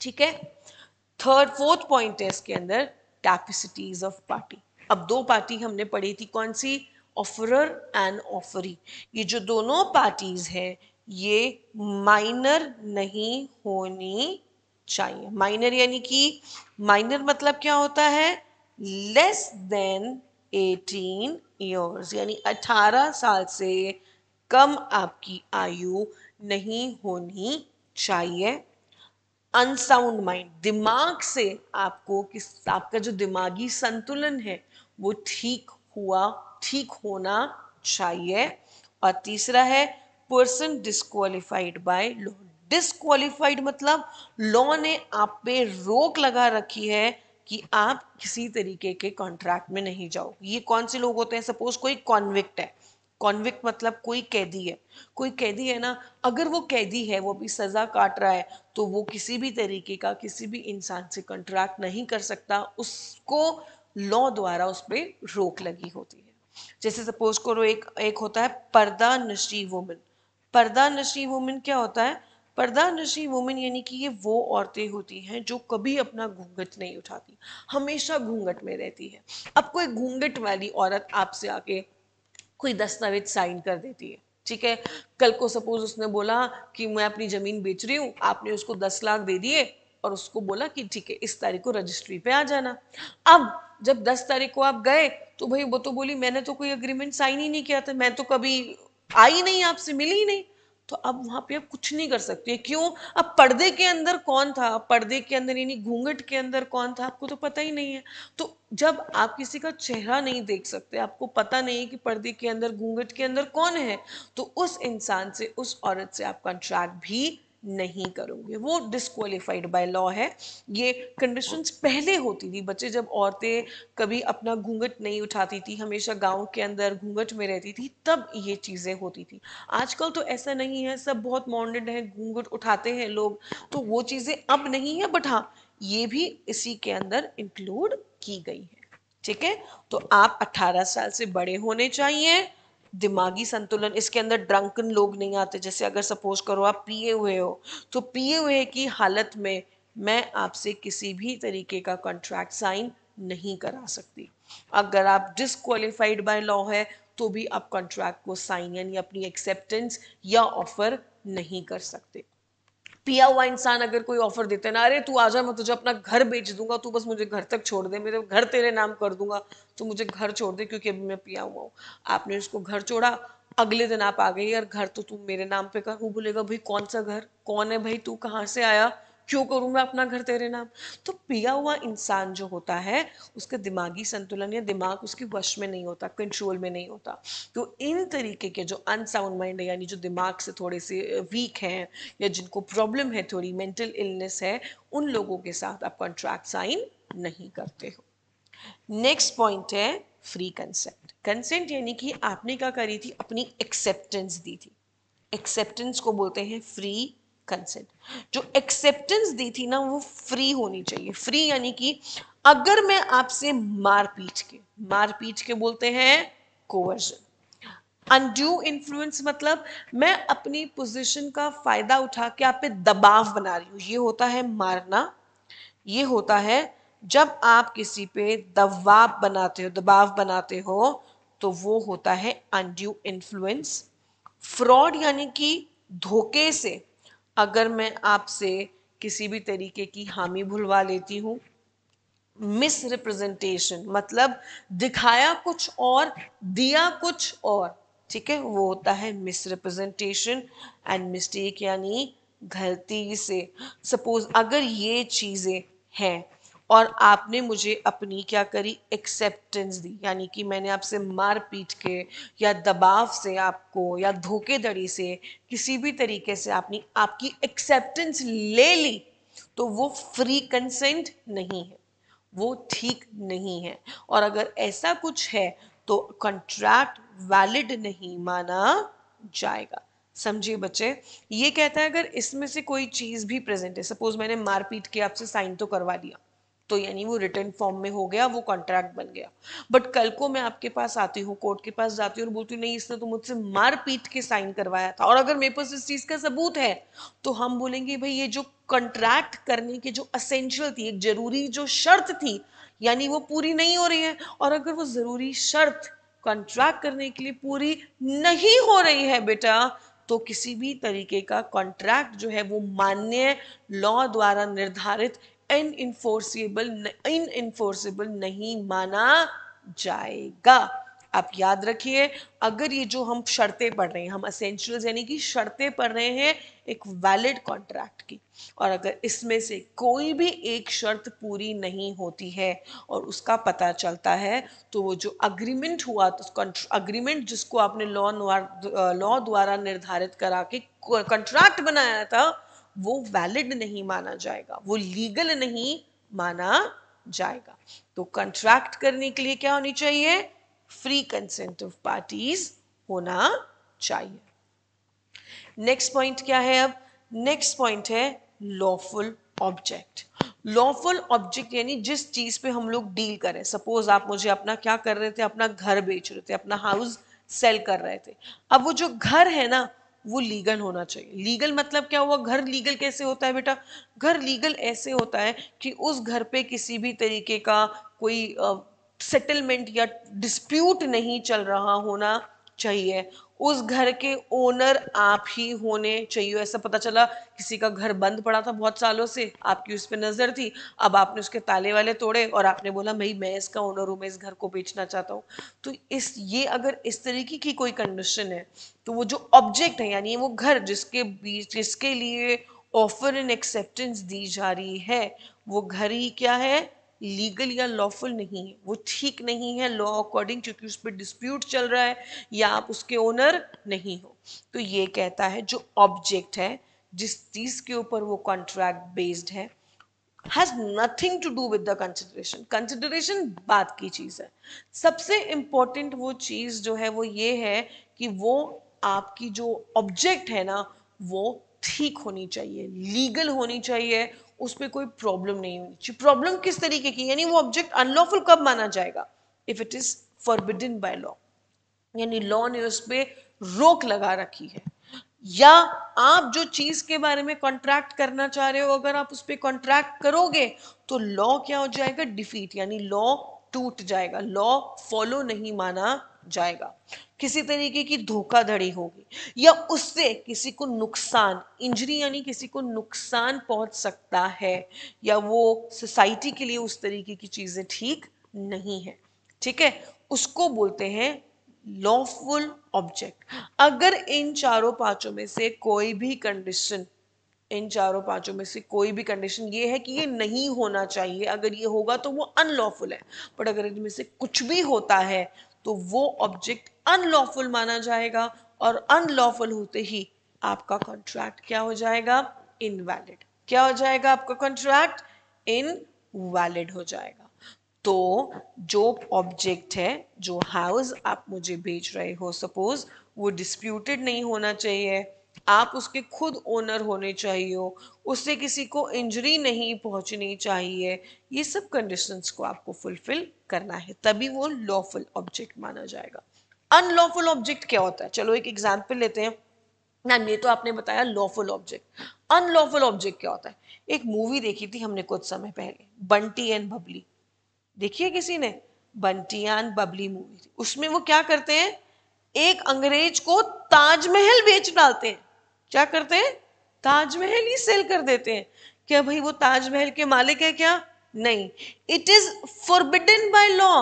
ठीक है थर्ड फोर्थ पॉइंट है इसके अंदर कैपेसिटीज ऑफ पार्टी अब दो पार्टी हमने पढ़ी थी कौन सी ऑफरर एंड ऑफरी ये जो दोनों पार्टीज हैं ये माइनर नहीं होनी चाहिए माइनर यानी कि माइनर मतलब क्या होता है लेस देन 18 ईयर्स यानी 18 साल से कम आपकी आयु नहीं होनी चाहिए अनसाउंड माइंड दिमाग से आपको किस आपका जो दिमागी संतुलन है वो ठीक हुआ ठीक होना चाहिए और तीसरा है person disqualified by law disqualified मतलब लॉ ने आप पे रोक लगा रखी है कि आप किसी तरीके के कॉन्ट्रैक्ट में नहीं जाओ ये कौन से लोग होते हैं सपोज कोई कॉन्विक्ट है कॉन्विक्ट मतलब कोई कैदी है कोई कैदी है ना अगर वो कैदी है वो अभी सज़ा काट रहा है तो वो किसी भी तरीके का किसी भी इंसान से कॉन्ट्रैक्ट नहीं कर सकता उसको लॉ द्वारा उस पर रोक लगी होती है जैसे सपोज करो एक एक होता है पर्दा नशी वुमेन पर्दा नशी वुमेन क्या होता है पर्दा नशी वुमेन यानी कि ये वो औरतें होती हैं जो कभी अपना घूंघट नहीं उठाती हमेशा घूंघट में रहती है अब कोई घूंघट वाली औरत आपसे आके कोई दस्तावेज साइन कर देती है ठीक है कल को सपोज उसने बोला कि मैं अपनी ज़मीन बेच रही हूँ आपने उसको दस लाख दे दिए और उसको बोला कि ठीक है इस तारीख को रजिस्ट्री पे आ जाना अब जब दस तारीख को आप गए तो भाई वो तो बोली मैंने तो कोई अग्रीमेंट साइन ही नहीं किया था मैं तो कभी आई नहीं आपसे मिली ही नहीं तो अब वहाँ पे आप कुछ नहीं कर सकते क्यों अब पर्दे के अंदर कौन था पर्दे के अंदर यानी घूंघट के अंदर कौन था आपको तो पता ही नहीं है तो जब आप किसी का चेहरा नहीं देख सकते आपको पता नहीं है कि पर्दे के अंदर घूंघट के अंदर कौन है तो उस इंसान से उस औरत से आप कॉन्ट्रैक्ट भी नहीं करोगे वो डिस्कालीफाइड बाय लॉ है ये कंडीशंस पहले होती थी बच्चे जब औरतें कभी अपना घूंघट नहीं उठाती थी हमेशा गांव के अंदर घूंघट में रहती थी तब ये चीज़ें होती थी आजकल तो ऐसा नहीं है सब बहुत मॉडर्न है घूंघट उठाते हैं लोग तो वो चीज़ें अब नहीं है बट हाँ ये भी इसी के अंदर इंक्लूड की गई है ठीक है तो आप 18 साल से बड़े होने चाहिए दिमागी संतुलन इसके अंदर ड्रंकन लोग नहीं आते जैसे अगर सपोज करो आप पिए हुए हो तो पिए हुए की हालत में मैं आपसे किसी भी तरीके का कॉन्ट्रैक्ट साइन नहीं करा सकती अगर आप डिसक्वालिफाइड बाय लॉ है तो भी आप कॉन्ट्रैक्ट को साइन यानी अपनी एक्सेप्टेंस या ऑफर नहीं कर सकते पिया हुआ इंसान अगर कोई ऑफर देते ना अरे तू आजा मैं तुझे अपना घर बेच दूंगा तू बस मुझे घर तक छोड़ दे मेरे घर तेरे नाम कर दूंगा तू मुझे घर छोड़ दे क्योंकि अभी मैं पिया हुआ हूँ आपने उसको घर छोड़ा अगले दिन आप आ गए यार घर तो तू मेरे नाम पे कर वो बोलेगा भाई कौन सा घर कौन है भाई तू कहाँ से आया क्यों करूँ मैं अपना घर तेरे नाम तो पिया हुआ इंसान जो होता है उसका दिमागी संतुलन या दिमाग उसके वश में नहीं होता कंट्रोल में नहीं होता तो इन तरीके के जो अनसाउंड माइंड है यानी जो दिमाग से थोड़े से वीक हैं या जिनको प्रॉब्लम है थोड़ी मेंटल इलनेस है उन लोगों के साथ आप कॉन्ट्रैक्ट साइन नहीं करते हो नेक्स्ट पॉइंट है फ्री कंसेंट कंसेंट यानी कि आपने क्या करी थी अपनी एक्सेप्टेंस दी थी एक्सेप्टेंस को बोलते हैं फ्री कंसेंट जो एक्सेप्टेंस दी थी ना वो फ्री होनी चाहिए फ्री यानी कि अगर मैं आपसे मारपीट के मारपीट के बोलते हैं कोवर्जन अनड्यू इन्फ्लुएंस मतलब मैं अपनी पोजीशन का फायदा उठा के आप पे दबाव बना रही हूँ ये होता है मारना ये होता है जब आप किसी पे दबाव बनाते हो दबाव बनाते हो तो वो होता है अनड्यू इन्फ्लुएंस फ्रॉड यानी कि धोखे से अगर मैं आपसे किसी भी तरीके की हामी भुलवा लेती हूँ मिस रिप्रेजेंटेशन मतलब दिखाया कुछ और दिया कुछ और ठीक है वो होता है मिस रिप्रेजेंटेशन एंड मिस्टेक यानी गलती से सपोज अगर ये चीज़ें हैं और आपने मुझे अपनी क्या करी एक्सेप्टेंस दी यानी कि मैंने आपसे मार पीट के या दबाव से आपको या धोखेधड़ी से किसी भी तरीके से आपने आपकी एक्सेप्टेंस ले ली तो वो फ्री कंसेंट नहीं है वो ठीक नहीं है और अगर ऐसा कुछ है तो कॉन्ट्रैक्ट वैलिड नहीं माना जाएगा समझिए बच्चे ये कहता है अगर इसमें से कोई चीज़ भी प्रेजेंट है सपोज मैंने मारपीट के आपसे साइन तो करवा लिया तो यानी वो रिटर्न फॉर्म में हो गया वो कॉन्ट्रैक्ट बन गया बट कल को मैं आपके पास आती हूँ कोर्ट के पास जाती हूँ बोलती हूँ नहीं इसने तो मुझसे मार पीट के साइन करवाया था और अगर मेरे पास इस चीज़ का सबूत है तो हम बोलेंगे भाई ये जो कॉन्ट्रैक्ट करने की जो असेंशियल थी एक जरूरी जो शर्त थी यानी वो पूरी नहीं हो रही है और अगर वो ज़रूरी शर्त कॉन्ट्रैक्ट करने के लिए पूरी नहीं हो रही है बेटा तो किसी भी तरीके का कॉन्ट्रैक्ट जो है वो मान्य लॉ द्वारा निर्धारित इन इन्फोर्सेबल इन इन्फोर्सेबल नहीं माना जाएगा आप याद रखिए अगर ये जो हम शर्तें पढ़ रहे हैं हम असेंशियल्स यानी कि शर्तें पढ़ रहे हैं एक वैलिड कॉन्ट्रैक्ट की और अगर इसमें से कोई भी एक शर्त पूरी नहीं होती है और उसका पता चलता है तो वो जो अग्रीमेंट हुआ तो अग्रीमेंट जिसको आपने लॉ लॉ द्वारा निर्धारित करा के कॉन्ट्रैक्ट बनाया था वो वैलिड नहीं माना जाएगा वो लीगल नहीं माना जाएगा तो कंट्रैक्ट करने के लिए क्या होनी चाहिए फ्री कंसेंट ऑफ पार्टीज होना चाहिए नेक्स्ट पॉइंट क्या है अब नेक्स्ट पॉइंट है लॉफुल ऑब्जेक्ट लॉफुल ऑब्जेक्ट यानी जिस चीज पे हम लोग डील करें सपोज आप मुझे अपना क्या कर रहे थे अपना घर बेच रहे थे अपना हाउस सेल कर रहे थे अब वो जो घर है ना वो लीगल होना चाहिए लीगल मतलब क्या हुआ घर लीगल कैसे होता है बेटा घर लीगल ऐसे होता है कि उस घर पे किसी भी तरीके का कोई सेटलमेंट या डिस्प्यूट नहीं चल रहा होना चाहिए उस घर के ओनर आप ही होने चाहिए ऐसा पता चला किसी का घर बंद पड़ा था बहुत सालों से आपकी उस पर नज़र थी अब आपने उसके ताले वाले तोड़े और आपने बोला भाई मैं इसका ओनर हूँ मैं इस घर को बेचना चाहता हूँ तो इस ये अगर इस तरीके की कोई कंडीशन है तो वो जो ऑब्जेक्ट है यानी वो घर जिसके बीच जिसके लिए ऑफर एंड एक्सेप्टेंस दी जा रही है वो घर ही क्या है लीगल या लॉफुल नहीं है वो ठीक नहीं है लॉ अकॉर्डिंग क्योंकि उस पर डिस्प्यूट चल रहा है या आप उसके ओनर नहीं हो तो ये कहता है जो ऑब्जेक्ट है जिस चीज के ऊपर वो कॉन्ट्रैक्ट बेस्ड है has nothing to do with the consideration consideration बात की चीज है सबसे इंपॉर्टेंट वो चीज जो है वो ये है कि वो आपकी जो ऑब्जेक्ट है ना वो ठीक होनी चाहिए लीगल होनी चाहिए उस पर कोई प्रॉब्लम नहीं होनी चाहिए प्रॉब्लम किस तरीके की यानी वो ऑब्जेक्ट अनलॉफुल कब माना जाएगा if it is forbidden by law यानी लॉ ने उस पर रोक लगा रखी है या आप जो चीज के बारे में कॉन्ट्रैक्ट करना चाह रहे हो अगर आप उस पर कॉन्ट्रैक्ट करोगे तो लॉ क्या हो जाएगा डिफीट यानी लॉ टूट जाएगा लॉ फॉलो नहीं माना जाएगा किसी तरीके की धोखाधड़ी होगी या उससे किसी को नुकसान इंजरी यानी किसी को नुकसान पहुंच सकता है या वो सोसाइटी के लिए उस तरीके की चीज़ें ठीक नहीं है ठीक है उसको बोलते हैं लॉफुल ऑब्जेक्ट अगर इन चारों पांचों में से कोई भी कंडीशन इन चारों पांचों में से कोई भी कंडीशन ये है कि ये नहीं होना चाहिए अगर ये होगा तो वो अनलॉफुल है बट अगर इनमें से कुछ भी होता है तो वो ऑब्जेक्ट अनलॉफुल माना जाएगा और अनलॉफुल होते ही आपका कॉन्ट्रैक्ट क्या हो जाएगा इनवैलिड क्या हो जाएगा आपका कॉन्ट्रैक्ट इनवैलिड हो जाएगा तो जो ऑब्जेक्ट है जो हाउस आप मुझे बेच रहे हो सपोज वो डिस्प्यूटेड नहीं होना चाहिए आप उसके खुद ओनर होने चाहिए हो उससे किसी को इंजरी नहीं पहुंचनी चाहिए ये सब कंडीशंस को आपको फुलफिल करना है तभी वो लॉफुल ऑब्जेक्ट माना जाएगा अनलॉफुल ऑब्जेक्ट क्या होता है चलो एक एग्जाम्पल लेते हैं मैम ये तो आपने बताया लॉफुल ऑब्जेक्ट अनलॉफुल ऑब्जेक्ट क्या होता है एक मूवी देखी थी हमने कुछ समय पहले बंटी एंड बबली देखिए किसी ने बंटी एंड बबली मूवी थी उसमें वो क्या करते हैं एक अंग्रेज को ताजमहल बेच डालते हैं क्या करते हैं ताजमहल ही सेल कर देते हैं क्या भाई वो ताजमहल के मालिक है क्या नहीं it is forbidden by law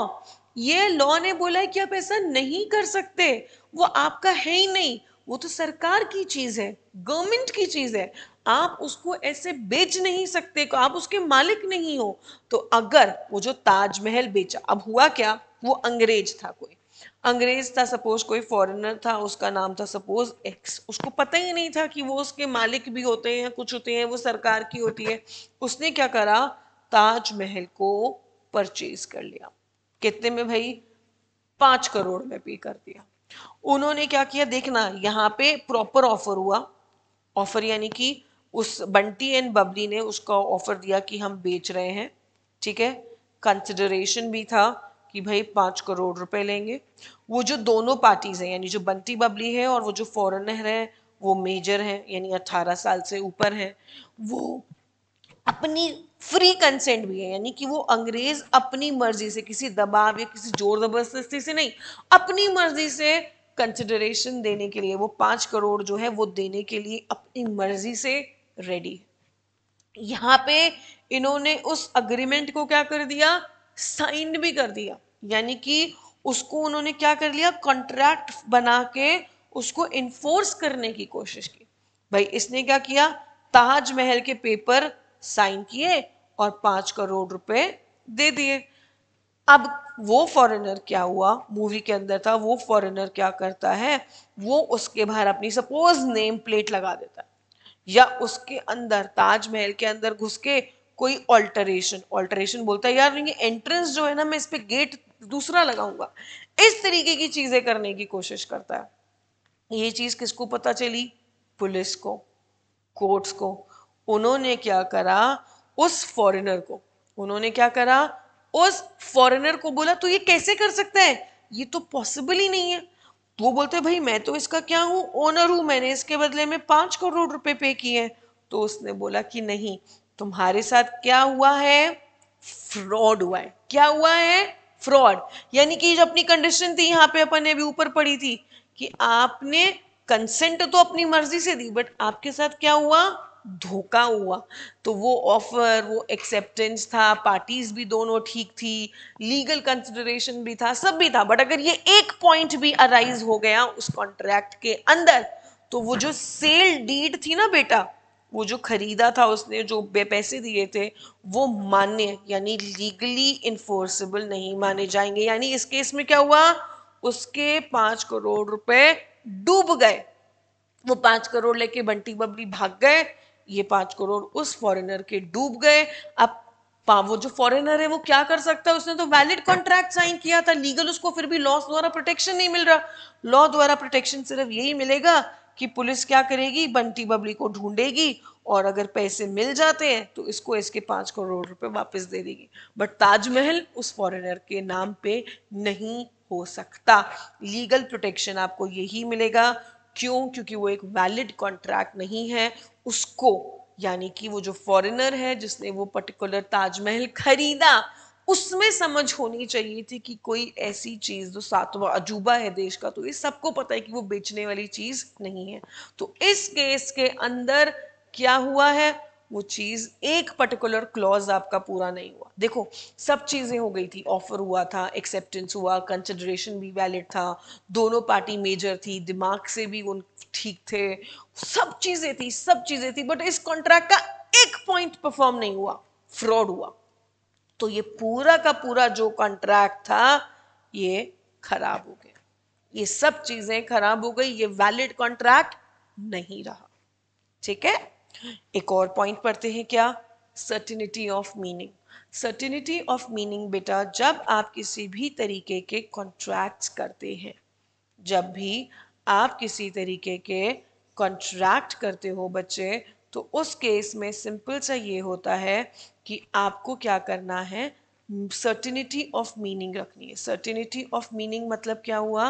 ये लॉ ने बोला है कि आप ऐसा नहीं कर सकते वो आपका है ही नहीं वो तो सरकार की चीज है गवर्नमेंट की चीज है आप उसको ऐसे बेच नहीं सकते को, आप उसके मालिक नहीं हो तो अगर वो जो ताजमहल बेचा अब हुआ क्या वो अंग्रेज था कोई अंग्रेज था सपोज कोई फॉरेनर था उसका नाम था सपोज एक्स उसको पता ही नहीं था कि वो उसके मालिक भी होते हैं कुछ होते हैं वो सरकार की होती है उसने क्या करा ताजमहल को परचेज कर लिया कितने में भाई पांच करोड़ में पे कर दिया उन्होंने क्या किया देखना यहाँ पे प्रॉपर ऑफर हुआ ऑफर यानी कि उस बंटी एंड बबली ने उसका ऑफर दिया कि हम बेच रहे हैं ठीक है कंसिडरेशन भी था कि भाई पाँच करोड़ रुपए लेंगे वो जो दोनों पार्टीज़ हैं यानी जो बंटी बबली है और वो जो फॉरेनर है वो मेजर हैं यानी अट्ठारह साल से ऊपर हैं वो अपनी फ्री कंसेंट भी है यानी कि वो अंग्रेज अपनी मर्जी से किसी दबाव या किसी जोर जबरदस्ती से नहीं अपनी मर्जी से कंसिडरेशन देने के लिए वो पांच करोड़ जो है वो देने के लिए अपनी मर्जी से रेडी यहाँ पे इन्होंने उस अग्रीमेंट को क्या कर दिया साइन भी कर दिया यानी कि उसको उन्होंने क्या कर लिया कॉन्ट्रैक्ट बना के उसको इन्फोर्स करने की कोशिश की भाई इसने क्या किया ताजमहल के पेपर साइन किए और पांच करोड़ रुपए दे दिए अब वो फॉरेनर क्या हुआ मूवी के अंदर था वो फॉरेनर क्या करता है वो उसके बाहर अपनी सपोज नेम प्लेट लगा देता है या उसके अंदर ताजमहल के अंदर घुस के कोई ऑल्टरेशन ऑल्टरेशन बोलता है यार ये एंट्रेंस जो है ना मैं इस पर गेट दूसरा लगाऊंगा इस तरीके की चीज़ें करने की कोशिश करता है ये चीज़ किसको पता चली पुलिस को कोर्ट्स को उन्होंने क्या करा उस फॉरेनर को उन्होंने क्या करा उस फॉरेनर को बोला तो ये कैसे कर सकता है ये तो पॉसिबल ही नहीं है तो वो बोलते भाई मैं तो इसका क्या हूं ओनर हूं मैंने इसके बदले में पांच करोड़ रुपए पे किए हैं तो उसने बोला कि नहीं तुम्हारे साथ क्या हुआ है फ्रॉड हुआ है क्या हुआ है फ्रॉड यानी कि जो अपनी कंडीशन थी यहाँ पे अपन ने अभी ऊपर पड़ी थी कि आपने कंसेंट तो अपनी मर्जी से दी बट आपके साथ क्या हुआ धोखा हुआ तो वो ऑफर वो एक्सेप्टेंस था पार्टीज भी दोनों ठीक थी लीगल कंसिडरेशन भी था सब भी था बट अगर ये एक पॉइंट भी अराइज हो गया उस कॉन्ट्रैक्ट के अंदर तो वो जो सेल डीड थी ना बेटा वो जो खरीदा था उसने जो पैसे दिए थे वो मान्य यानी लीगली इन्फोर्सेबल नहीं माने जाएंगे यानी इस केस में क्या हुआ उसके पांच करोड़ रुपए डूब गए वो पांच करोड़ लेके बंटी बबली भाग गए ये पांच करोड़ उस फॉरेनर के डूब गए अब वो जो फॉरेनर है वो क्या कर सकता है उसने तो वैलिड कॉन्ट्रैक्ट साइन किया था लीगल उसको फिर भी लॉ द्वारा प्रोटेक्शन नहीं मिल रहा लॉ द्वारा प्रोटेक्शन सिर्फ यही मिलेगा कि पुलिस क्या करेगी बंटी बबली को ढूंढेगी और अगर पैसे मिल जाते हैं तो इसको इसके पाँच करोड़ रुपए वापस दे देगी बट ताजमहल उस फॉरेनर के नाम पे नहीं हो सकता लीगल प्रोटेक्शन आपको यही मिलेगा क्यों क्योंकि वो एक वैलिड कॉन्ट्रैक्ट नहीं है उसको यानी कि वो जो फॉरेनर है जिसने वो पर्टिकुलर ताजमहल खरीदा उसमें समझ होनी चाहिए थी कि कोई ऐसी चीज़ जो सातवां अजूबा है देश का तो ये सबको पता है कि वो बेचने वाली चीज़ नहीं है तो इस केस के अंदर क्या हुआ है वो चीज एक पर्टिकुलर क्लॉज आपका पूरा नहीं हुआ देखो सब चीजें हो गई थी ऑफर हुआ था एक्सेप्टेंस हुआ कंसिडरेशन भी वैलिड था दोनों पार्टी मेजर थी दिमाग से भी उन ठीक थे सब चीजें थी सब चीजें थी बट इस कॉन्ट्रैक्ट का एक पॉइंट परफॉर्म नहीं हुआ फ्रॉड हुआ तो ये पूरा का पूरा जो कॉन्ट्रैक्ट था ये खराब हो गया ये सब चीजें खराब हो गई ये वैलिड कॉन्ट्रैक्ट नहीं रहा ठीक है एक और पॉइंट पढ़ते हैं क्या certainty of meaning certainty of meaning बेटा जब आप किसी भी तरीके के कॉन्ट्रैक्ट करते हैं जब भी आप किसी तरीके के कॉन्ट्रैक्ट करते हो बच्चे तो उस केस में सिंपल सा ये होता है कि आपको क्या करना है सर्टिनिटी ऑफ मीनिंग रखनी है सर्टिनिटी ऑफ मीनिंग मतलब क्या हुआ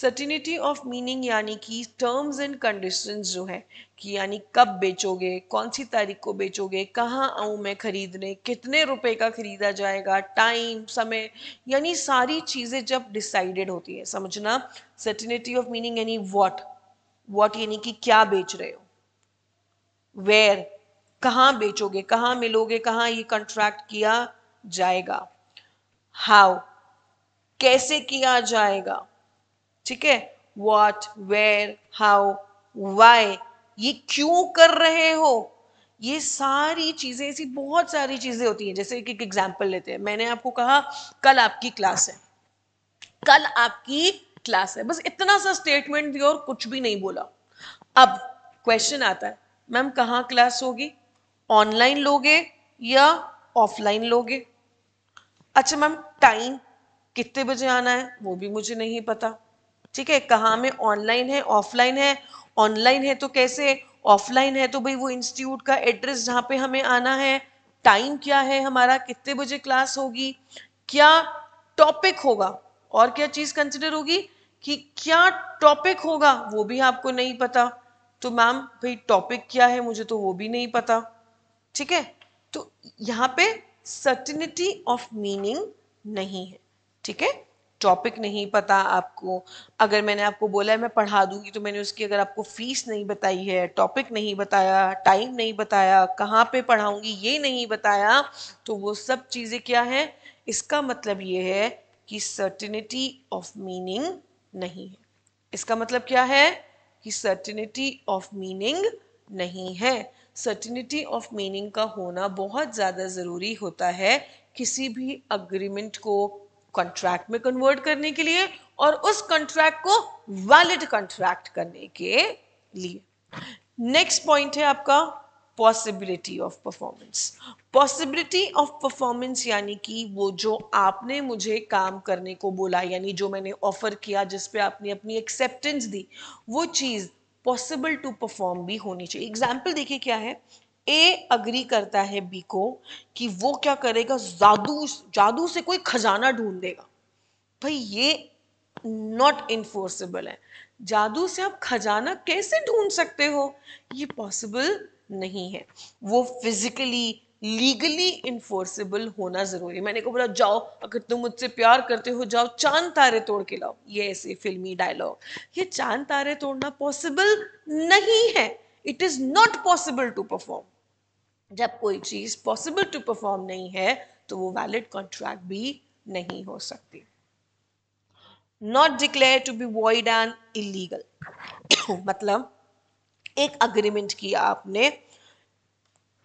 सर्टिनिटी ऑफ मीनिंग यानी कि टर्म्स एंड कंडीशंस जो है कि यानी कब बेचोगे कौन सी तारीख को बेचोगे कहाँ आऊँ मैं खरीदने कितने रुपए का खरीदा जाएगा टाइम समय यानी सारी चीज़ें जब डिसाइडेड होती है समझना सर्टिनिटी ऑफ मीनिंग यानी वॉट वॉट यानी कि क्या बेच रहे हो वेयर कहा बेचोगे कहा मिलोगे कहाँ ये कंट्रैक्ट किया जाएगा हाउ कैसे किया जाएगा ठीक है वॉट वेयर हाउ वाई ये क्यों कर रहे हो ये सारी चीजें ऐसी बहुत सारी चीजें होती हैं जैसे एक एग्जाम्पल लेते हैं मैंने आपको कहा कल आपकी क्लास है कल आपकी क्लास है बस इतना सा स्टेटमेंट दिया और कुछ भी नहीं बोला अब क्वेश्चन आता है मैम कहाँ क्लास होगी ऑनलाइन लोगे या ऑफलाइन लोगे अच्छा मैम टाइम कितने बजे आना है वो भी मुझे नहीं पता ठीक है कहाँ में ऑनलाइन है ऑफलाइन है ऑनलाइन है तो कैसे ऑफलाइन है तो भाई वो इंस्टीट्यूट का एड्रेस जहाँ पे हमें आना है टाइम क्या है हमारा कितने बजे क्लास होगी क्या टॉपिक होगा और क्या चीज़ कंसिडर होगी कि क्या टॉपिक होगा वो भी आपको नहीं पता तो मैम भाई टॉपिक क्या है मुझे तो वो भी नहीं पता ठीक है तो यहाँ पे सर्टिनिटी ऑफ मीनिंग नहीं है ठीक है टॉपिक नहीं पता आपको अगर मैंने आपको बोला है मैं पढ़ा दूंगी तो मैंने उसकी अगर आपको फीस नहीं बताई है टॉपिक नहीं बताया टाइम नहीं बताया कहाँ पे पढ़ाऊंगी ये नहीं बताया तो वो सब चीज़ें क्या है इसका मतलब ये है कि सर्टिनिटी ऑफ मीनिंग नहीं है इसका मतलब क्या है कि सर्टिनिटी ऑफ मीनिंग नहीं है सर्टिनिटी ऑफ मीनिंग का होना बहुत ज़्यादा ज़रूरी होता है किसी भी अग्रीमेंट को कॉन्ट्रैक्ट में कन्वर्ट करने के लिए और उस कॉन्ट्रैक्ट को वैलिड कॉन्ट्रैक्ट करने के लिए नेक्स्ट पॉइंट है आपका possibility of performance possibility of performance यानी कि वो जो आपने मुझे काम करने को बोला यानी जो मैंने ऑफर किया जिस पे आपने अपनी एक्सेप्टेंस दी वो चीज़ पॉसिबल टू परफॉर्म भी होनी चाहिए एग्जाम्पल देखिए क्या है ए अग्री करता है बी को कि वो क्या करेगा जादू जादू से कोई खजाना ढूंढ देगा भाई ये नॉट इन्फोर्सिबल है जादू से आप खजाना कैसे ढूंढ सकते हो ये पॉसिबल नहीं है वो फिजिकली लीगली इन्फोर्सेबल होना ज़रूरी मैंने को बोला जाओ अगर तुम मुझसे प्यार करते हो जाओ चांद तारे तोड़ के लाओ ये ऐसे फिल्मी डायलॉग ये चांद तारे तोड़ना पॉसिबल नहीं है it is not possible to perform जब कोई चीज़ पॉसिबल टू परफॉर्म नहीं है तो वो वैलिड कॉन्ट्रैक्ट भी नहीं हो सकती not declare to be void and illegal मतलब एक अग्रीमेंट किया आपने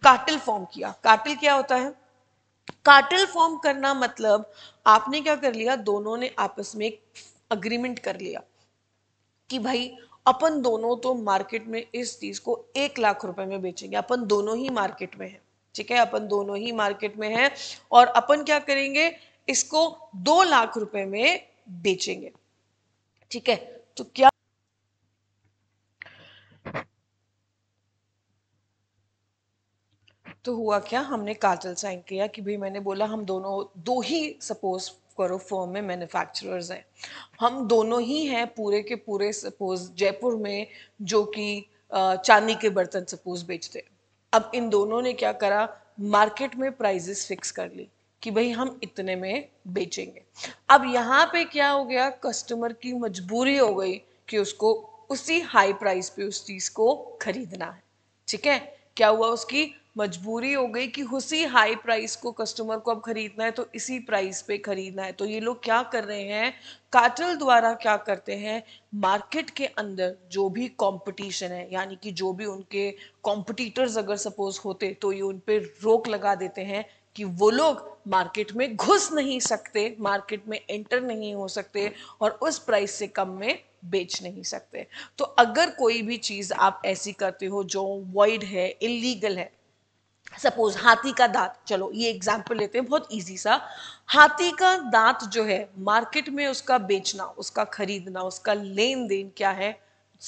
कार्टल फॉर्म किया कार्टल क्या होता है कार्टल फॉर्म करना मतलब आपने क्या कर लिया दोनों ने आपस में एक अग्रीमेंट कर लिया कि भाई अपन दोनों तो मार्केट में इस चीज को एक लाख रुपए में बेचेंगे अपन दोनों ही मार्केट में है ठीक है अपन दोनों ही मार्केट में हैं और अपन क्या करेंगे इसको दो लाख रुपए में बेचेंगे ठीक है तो क्या तो हुआ क्या हमने कार्टल साइन किया कि भाई मैंने बोला हम दोनों दो ही सपोज करो फॉर्म में मैन्युफैक्चरर्स हैं हम दोनों ही हैं पूरे के पूरे सपोज जयपुर में जो कि चांदी के बर्तन सपोज बेचते हैं अब इन दोनों ने क्या करा मार्केट में प्राइजेस फिक्स कर ली कि भाई हम इतने में बेचेंगे अब यहाँ पे क्या हो गया कस्टमर की मजबूरी हो गई कि उसको उसी हाई प्राइस पे उस चीज़ को खरीदना है ठीक है क्या हुआ उसकी मजबूरी हो गई कि उसी हाई प्राइस को कस्टमर को अब खरीदना है तो इसी प्राइस पे खरीदना है तो ये लोग क्या कर रहे हैं काटल द्वारा क्या करते हैं मार्केट के अंदर जो भी कंपटीशन है यानी कि जो भी उनके कॉम्पिटिटर्स अगर सपोज होते तो ये उन पर रोक लगा देते हैं कि वो लोग मार्केट में घुस नहीं सकते मार्केट में एंटर नहीं हो सकते और उस प्राइस से कम में बेच नहीं सकते तो अगर कोई भी चीज़ आप ऐसी करते हो जो वाइड है इलीगल है सपोज हाथी का दांत चलो ये एग्जाम्पल लेते हैं बहुत इजी सा हाथी का दांत जो है मार्केट में उसका बेचना उसका खरीदना उसका लेन देन क्या है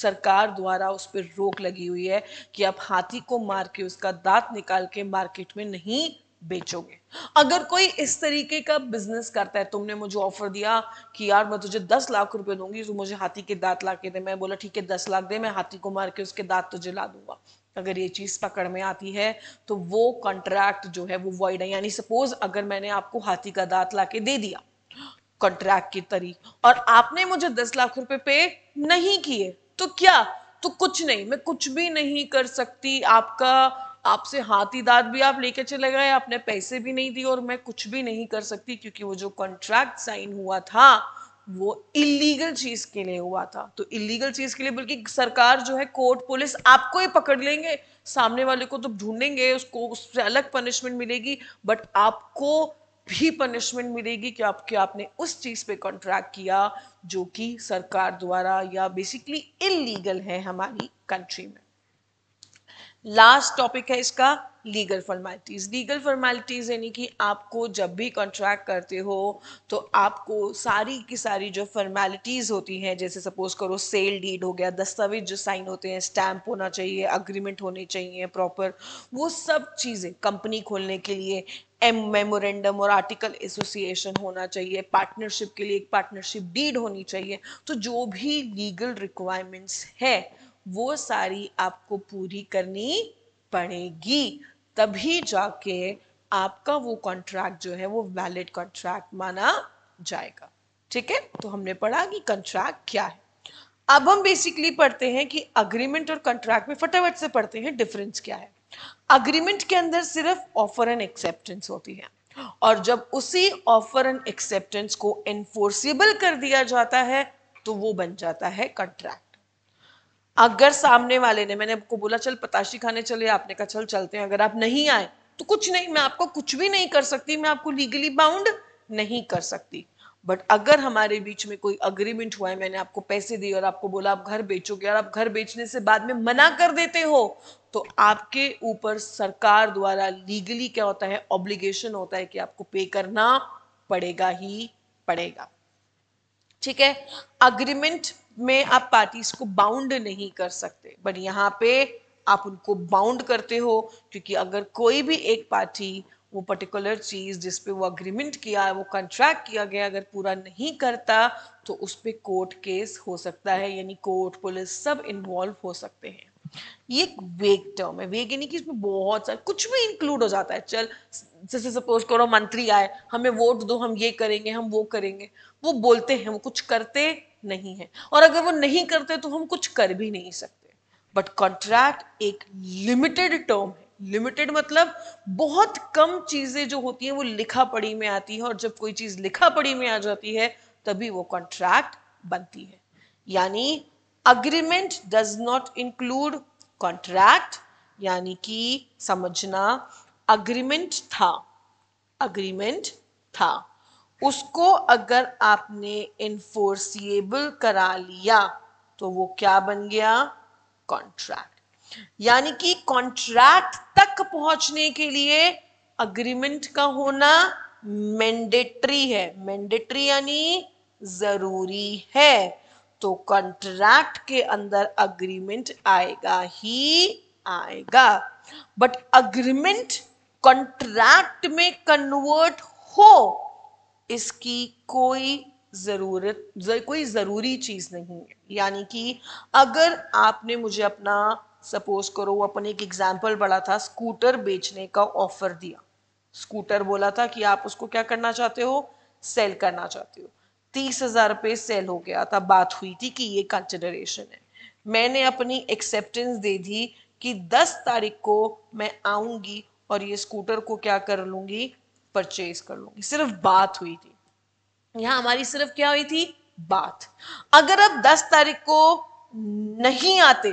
सरकार द्वारा उस पर रोक लगी हुई है कि आप हाथी को मार के उसका दांत निकाल के मार्केट में नहीं बेचोगे अगर कोई इस तरीके का बिजनेस करता है तुमने मुझे ऑफर दिया कि यार मैं तुझे दस लाख रुपए दूंगी तो मुझे हाथी के दांत ला के दे मैं बोला ठीक है दस लाख दे मैं हाथी को मार के उसके दांत तुझे ला दूंगा अगर ये चीज़ पकड़ में आती है तो वो कॉन्ट्रैक्ट जो है वो वॉइड है यानी सपोज अगर मैंने आपको हाथी का दांत ला के दे दिया कॉन्ट्रैक्ट की तरी और आपने मुझे दस लाख रुपए पे नहीं किए तो क्या तो कुछ नहीं मैं कुछ भी नहीं कर सकती आपका आपसे हाथी दांत भी आप लेके चले गए आपने पैसे भी नहीं दिए और मैं कुछ भी नहीं कर सकती क्योंकि वो जो कॉन्ट्रैक्ट साइन हुआ था वो इलीगल चीज के लिए हुआ था तो इलीगल चीज के लिए बल्कि सरकार जो है कोर्ट पुलिस आपको ही पकड़ लेंगे सामने वाले को तो ढूंढेंगे उसको उससे अलग पनिशमेंट मिलेगी बट आपको भी पनिशमेंट मिलेगी कि आपके आपने उस चीज पे कॉन्ट्रैक्ट किया जो कि सरकार द्वारा या बेसिकली इलीगल है हमारी कंट्री में लास्ट टॉपिक है इसका लीगल फॉर्मेलिटीज़ लीगल फॉर्मेलिटीज़ यानी कि आपको जब भी कॉन्ट्रैक्ट करते हो तो आपको सारी की सारी जो फॉर्मेलिटीज़ होती हैं जैसे सपोज़ करो सेल डीड हो गया दस्तावेज जो साइन होते हैं स्टैम्प होना चाहिए अग्रीमेंट होने चाहिए प्रॉपर वो सब चीज़ें कंपनी खोलने के लिए एम मेमोरेंडम और आर्टिकल एसोसिएशन होना चाहिए पार्टनरशिप के लिए एक पार्टनरशिप डीड होनी चाहिए तो जो भी लीगल रिक्वायरमेंट्स है वो सारी आपको पूरी करनी पड़ेगी तभी जाके आपका वो कॉन्ट्रैक्ट जो है वो वैलिड कॉन्ट्रैक्ट माना जाएगा ठीक है तो हमने पढ़ा कि कॉन्ट्रैक्ट क्या है अब हम बेसिकली पढ़ते हैं कि अग्रीमेंट और कॉन्ट्रैक्ट में फटाफट से पढ़ते हैं डिफरेंस क्या है अग्रीमेंट के अंदर सिर्फ ऑफर एंड एक्सेप्टेंस होती है और जब उसी ऑफर एंड एक्सेप्टेंस को एनफोर्सिबल कर दिया जाता है तो वो बन जाता है कॉन्ट्रैक्ट अगर सामने वाले ने मैंने आपको बोला चल पताशी खाने चले आपने कहा चल चलते हैं अगर आप नहीं आए तो कुछ नहीं मैं आपको कुछ भी नहीं कर सकती मैं आपको लीगली बाउंड नहीं कर सकती बट अगर हमारे बीच में कोई अग्रीमेंट हुआ है मैंने आपको पैसे दिए और आपको बोला आप घर बेचोगे और आप घर बेचने से बाद में मना कर देते हो तो आपके ऊपर सरकार द्वारा लीगली क्या होता है ऑब्लिगेशन होता है कि आपको पे करना पड़ेगा ही पड़ेगा ठीक है अग्रीमेंट में आप पार्टीज को बाउंड नहीं कर सकते बट यहाँ पे आप उनको बाउंड करते हो क्योंकि अगर कोई भी एक पार्टी वो पर्टिकुलर चीज़ जिस पे वो अग्रीमेंट किया है वो कॉन्ट्रैक्ट किया गया अगर पूरा नहीं करता तो उस पर कोर्ट केस हो सकता है यानी कोर्ट पुलिस सब इन्वॉल्व हो सकते हैं ये एक वेग टर्म है वेग यानी कि इसमें बहुत सारा कुछ भी इंक्लूड हो जाता है चल जैसे सपोज करो मंत्री आए हमें वोट दो हम ये करेंगे हम वो करेंगे वो बोलते हैं वो कुछ करते नहीं है और अगर वो नहीं करते तो हम कुछ कर भी नहीं सकते बट कॉन्ट्रैक्ट एक लिमिटेड टर्म है लिमिटेड मतलब बहुत कम चीजें जो होती हैं वो लिखा पड़ी में आती है और जब कोई चीज लिखा पड़ी में आ जाती है तभी वो कॉन्ट्रैक्ट बनती है यानी agreement does not include contract यानी कि समझना अग्रीमेंट था अग्रीमेंट था उसको अगर आपने इन्फोर्सिएबल करा लिया तो वो क्या बन गया कॉन्ट्रैक्ट यानी कि कॉन्ट्रैक्ट तक पहुंचने के लिए अग्रीमेंट का होना मैंडेटरी है मैंडेटरी यानी जरूरी है तो कॉन्ट्रैक्ट के अंदर अग्रीमेंट आएगा ही आएगा बट अग्रीमेंट कॉन्ट्रैक्ट में कन्वर्ट हो इसकी कोई ज़रूरत कोई ज़रूरी चीज़ नहीं है यानी कि अगर आपने मुझे अपना सपोज करो अपन एक एग्जाम्पल बड़ा था स्कूटर बेचने का ऑफर दिया स्कूटर बोला था कि आप उसको क्या करना चाहते हो सेल करना चाहते हो तीस हजार रुपये सेल हो गया था बात हुई थी कि ये कंसिडरेशन है मैंने अपनी एक्सेप्टेंस दे दी कि दस तारीख को मैं आऊंगी और ये स्कूटर को क्या कर लूंगी परचेज कर लो सिर्फ बात हुई थी यहां हमारी सिर्फ क्या हुई थी बात अगर आप दस तारीख को नहीं आते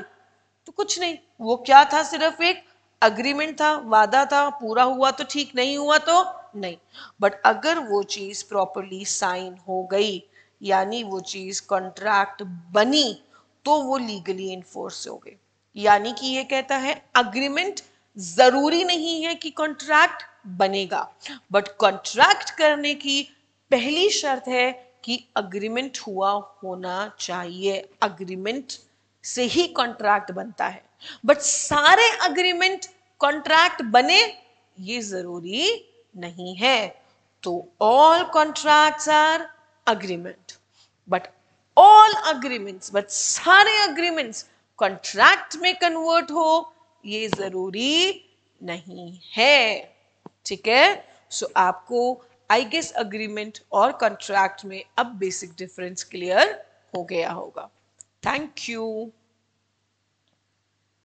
तो कुछ नहीं वो क्या था सिर्फ एक अग्रीमेंट था वादा था पूरा हुआ तो ठीक नहीं हुआ तो नहीं बट अगर वो चीज़ प्रॉपरली साइन हो गई यानी वो चीज़ कॉन्ट्रैक्ट बनी तो वो लीगली इन्फोर्स हो गई यानी कि ये कहता है अग्रीमेंट जरूरी नहीं है कि कॉन्ट्रैक्ट बनेगा बट कॉन्ट्रैक्ट करने की पहली शर्त है कि अग्रीमेंट हुआ होना चाहिए अग्रीमेंट से ही कॉन्ट्रैक्ट बनता है बट सारे अग्रीमेंट कॉन्ट्रैक्ट बने ये जरूरी नहीं है तो all contracts are agreement but all agreements but सारे अग्रीमेंट्स कॉन्ट्रैक्ट में कन्वर्ट हो ये जरूरी नहीं है ठीक है सो so, आपको आई गेस अग्रीमेंट और कॉन्ट्रैक्ट में अब बेसिक डिफरेंस क्लियर हो गया होगा थैंक यू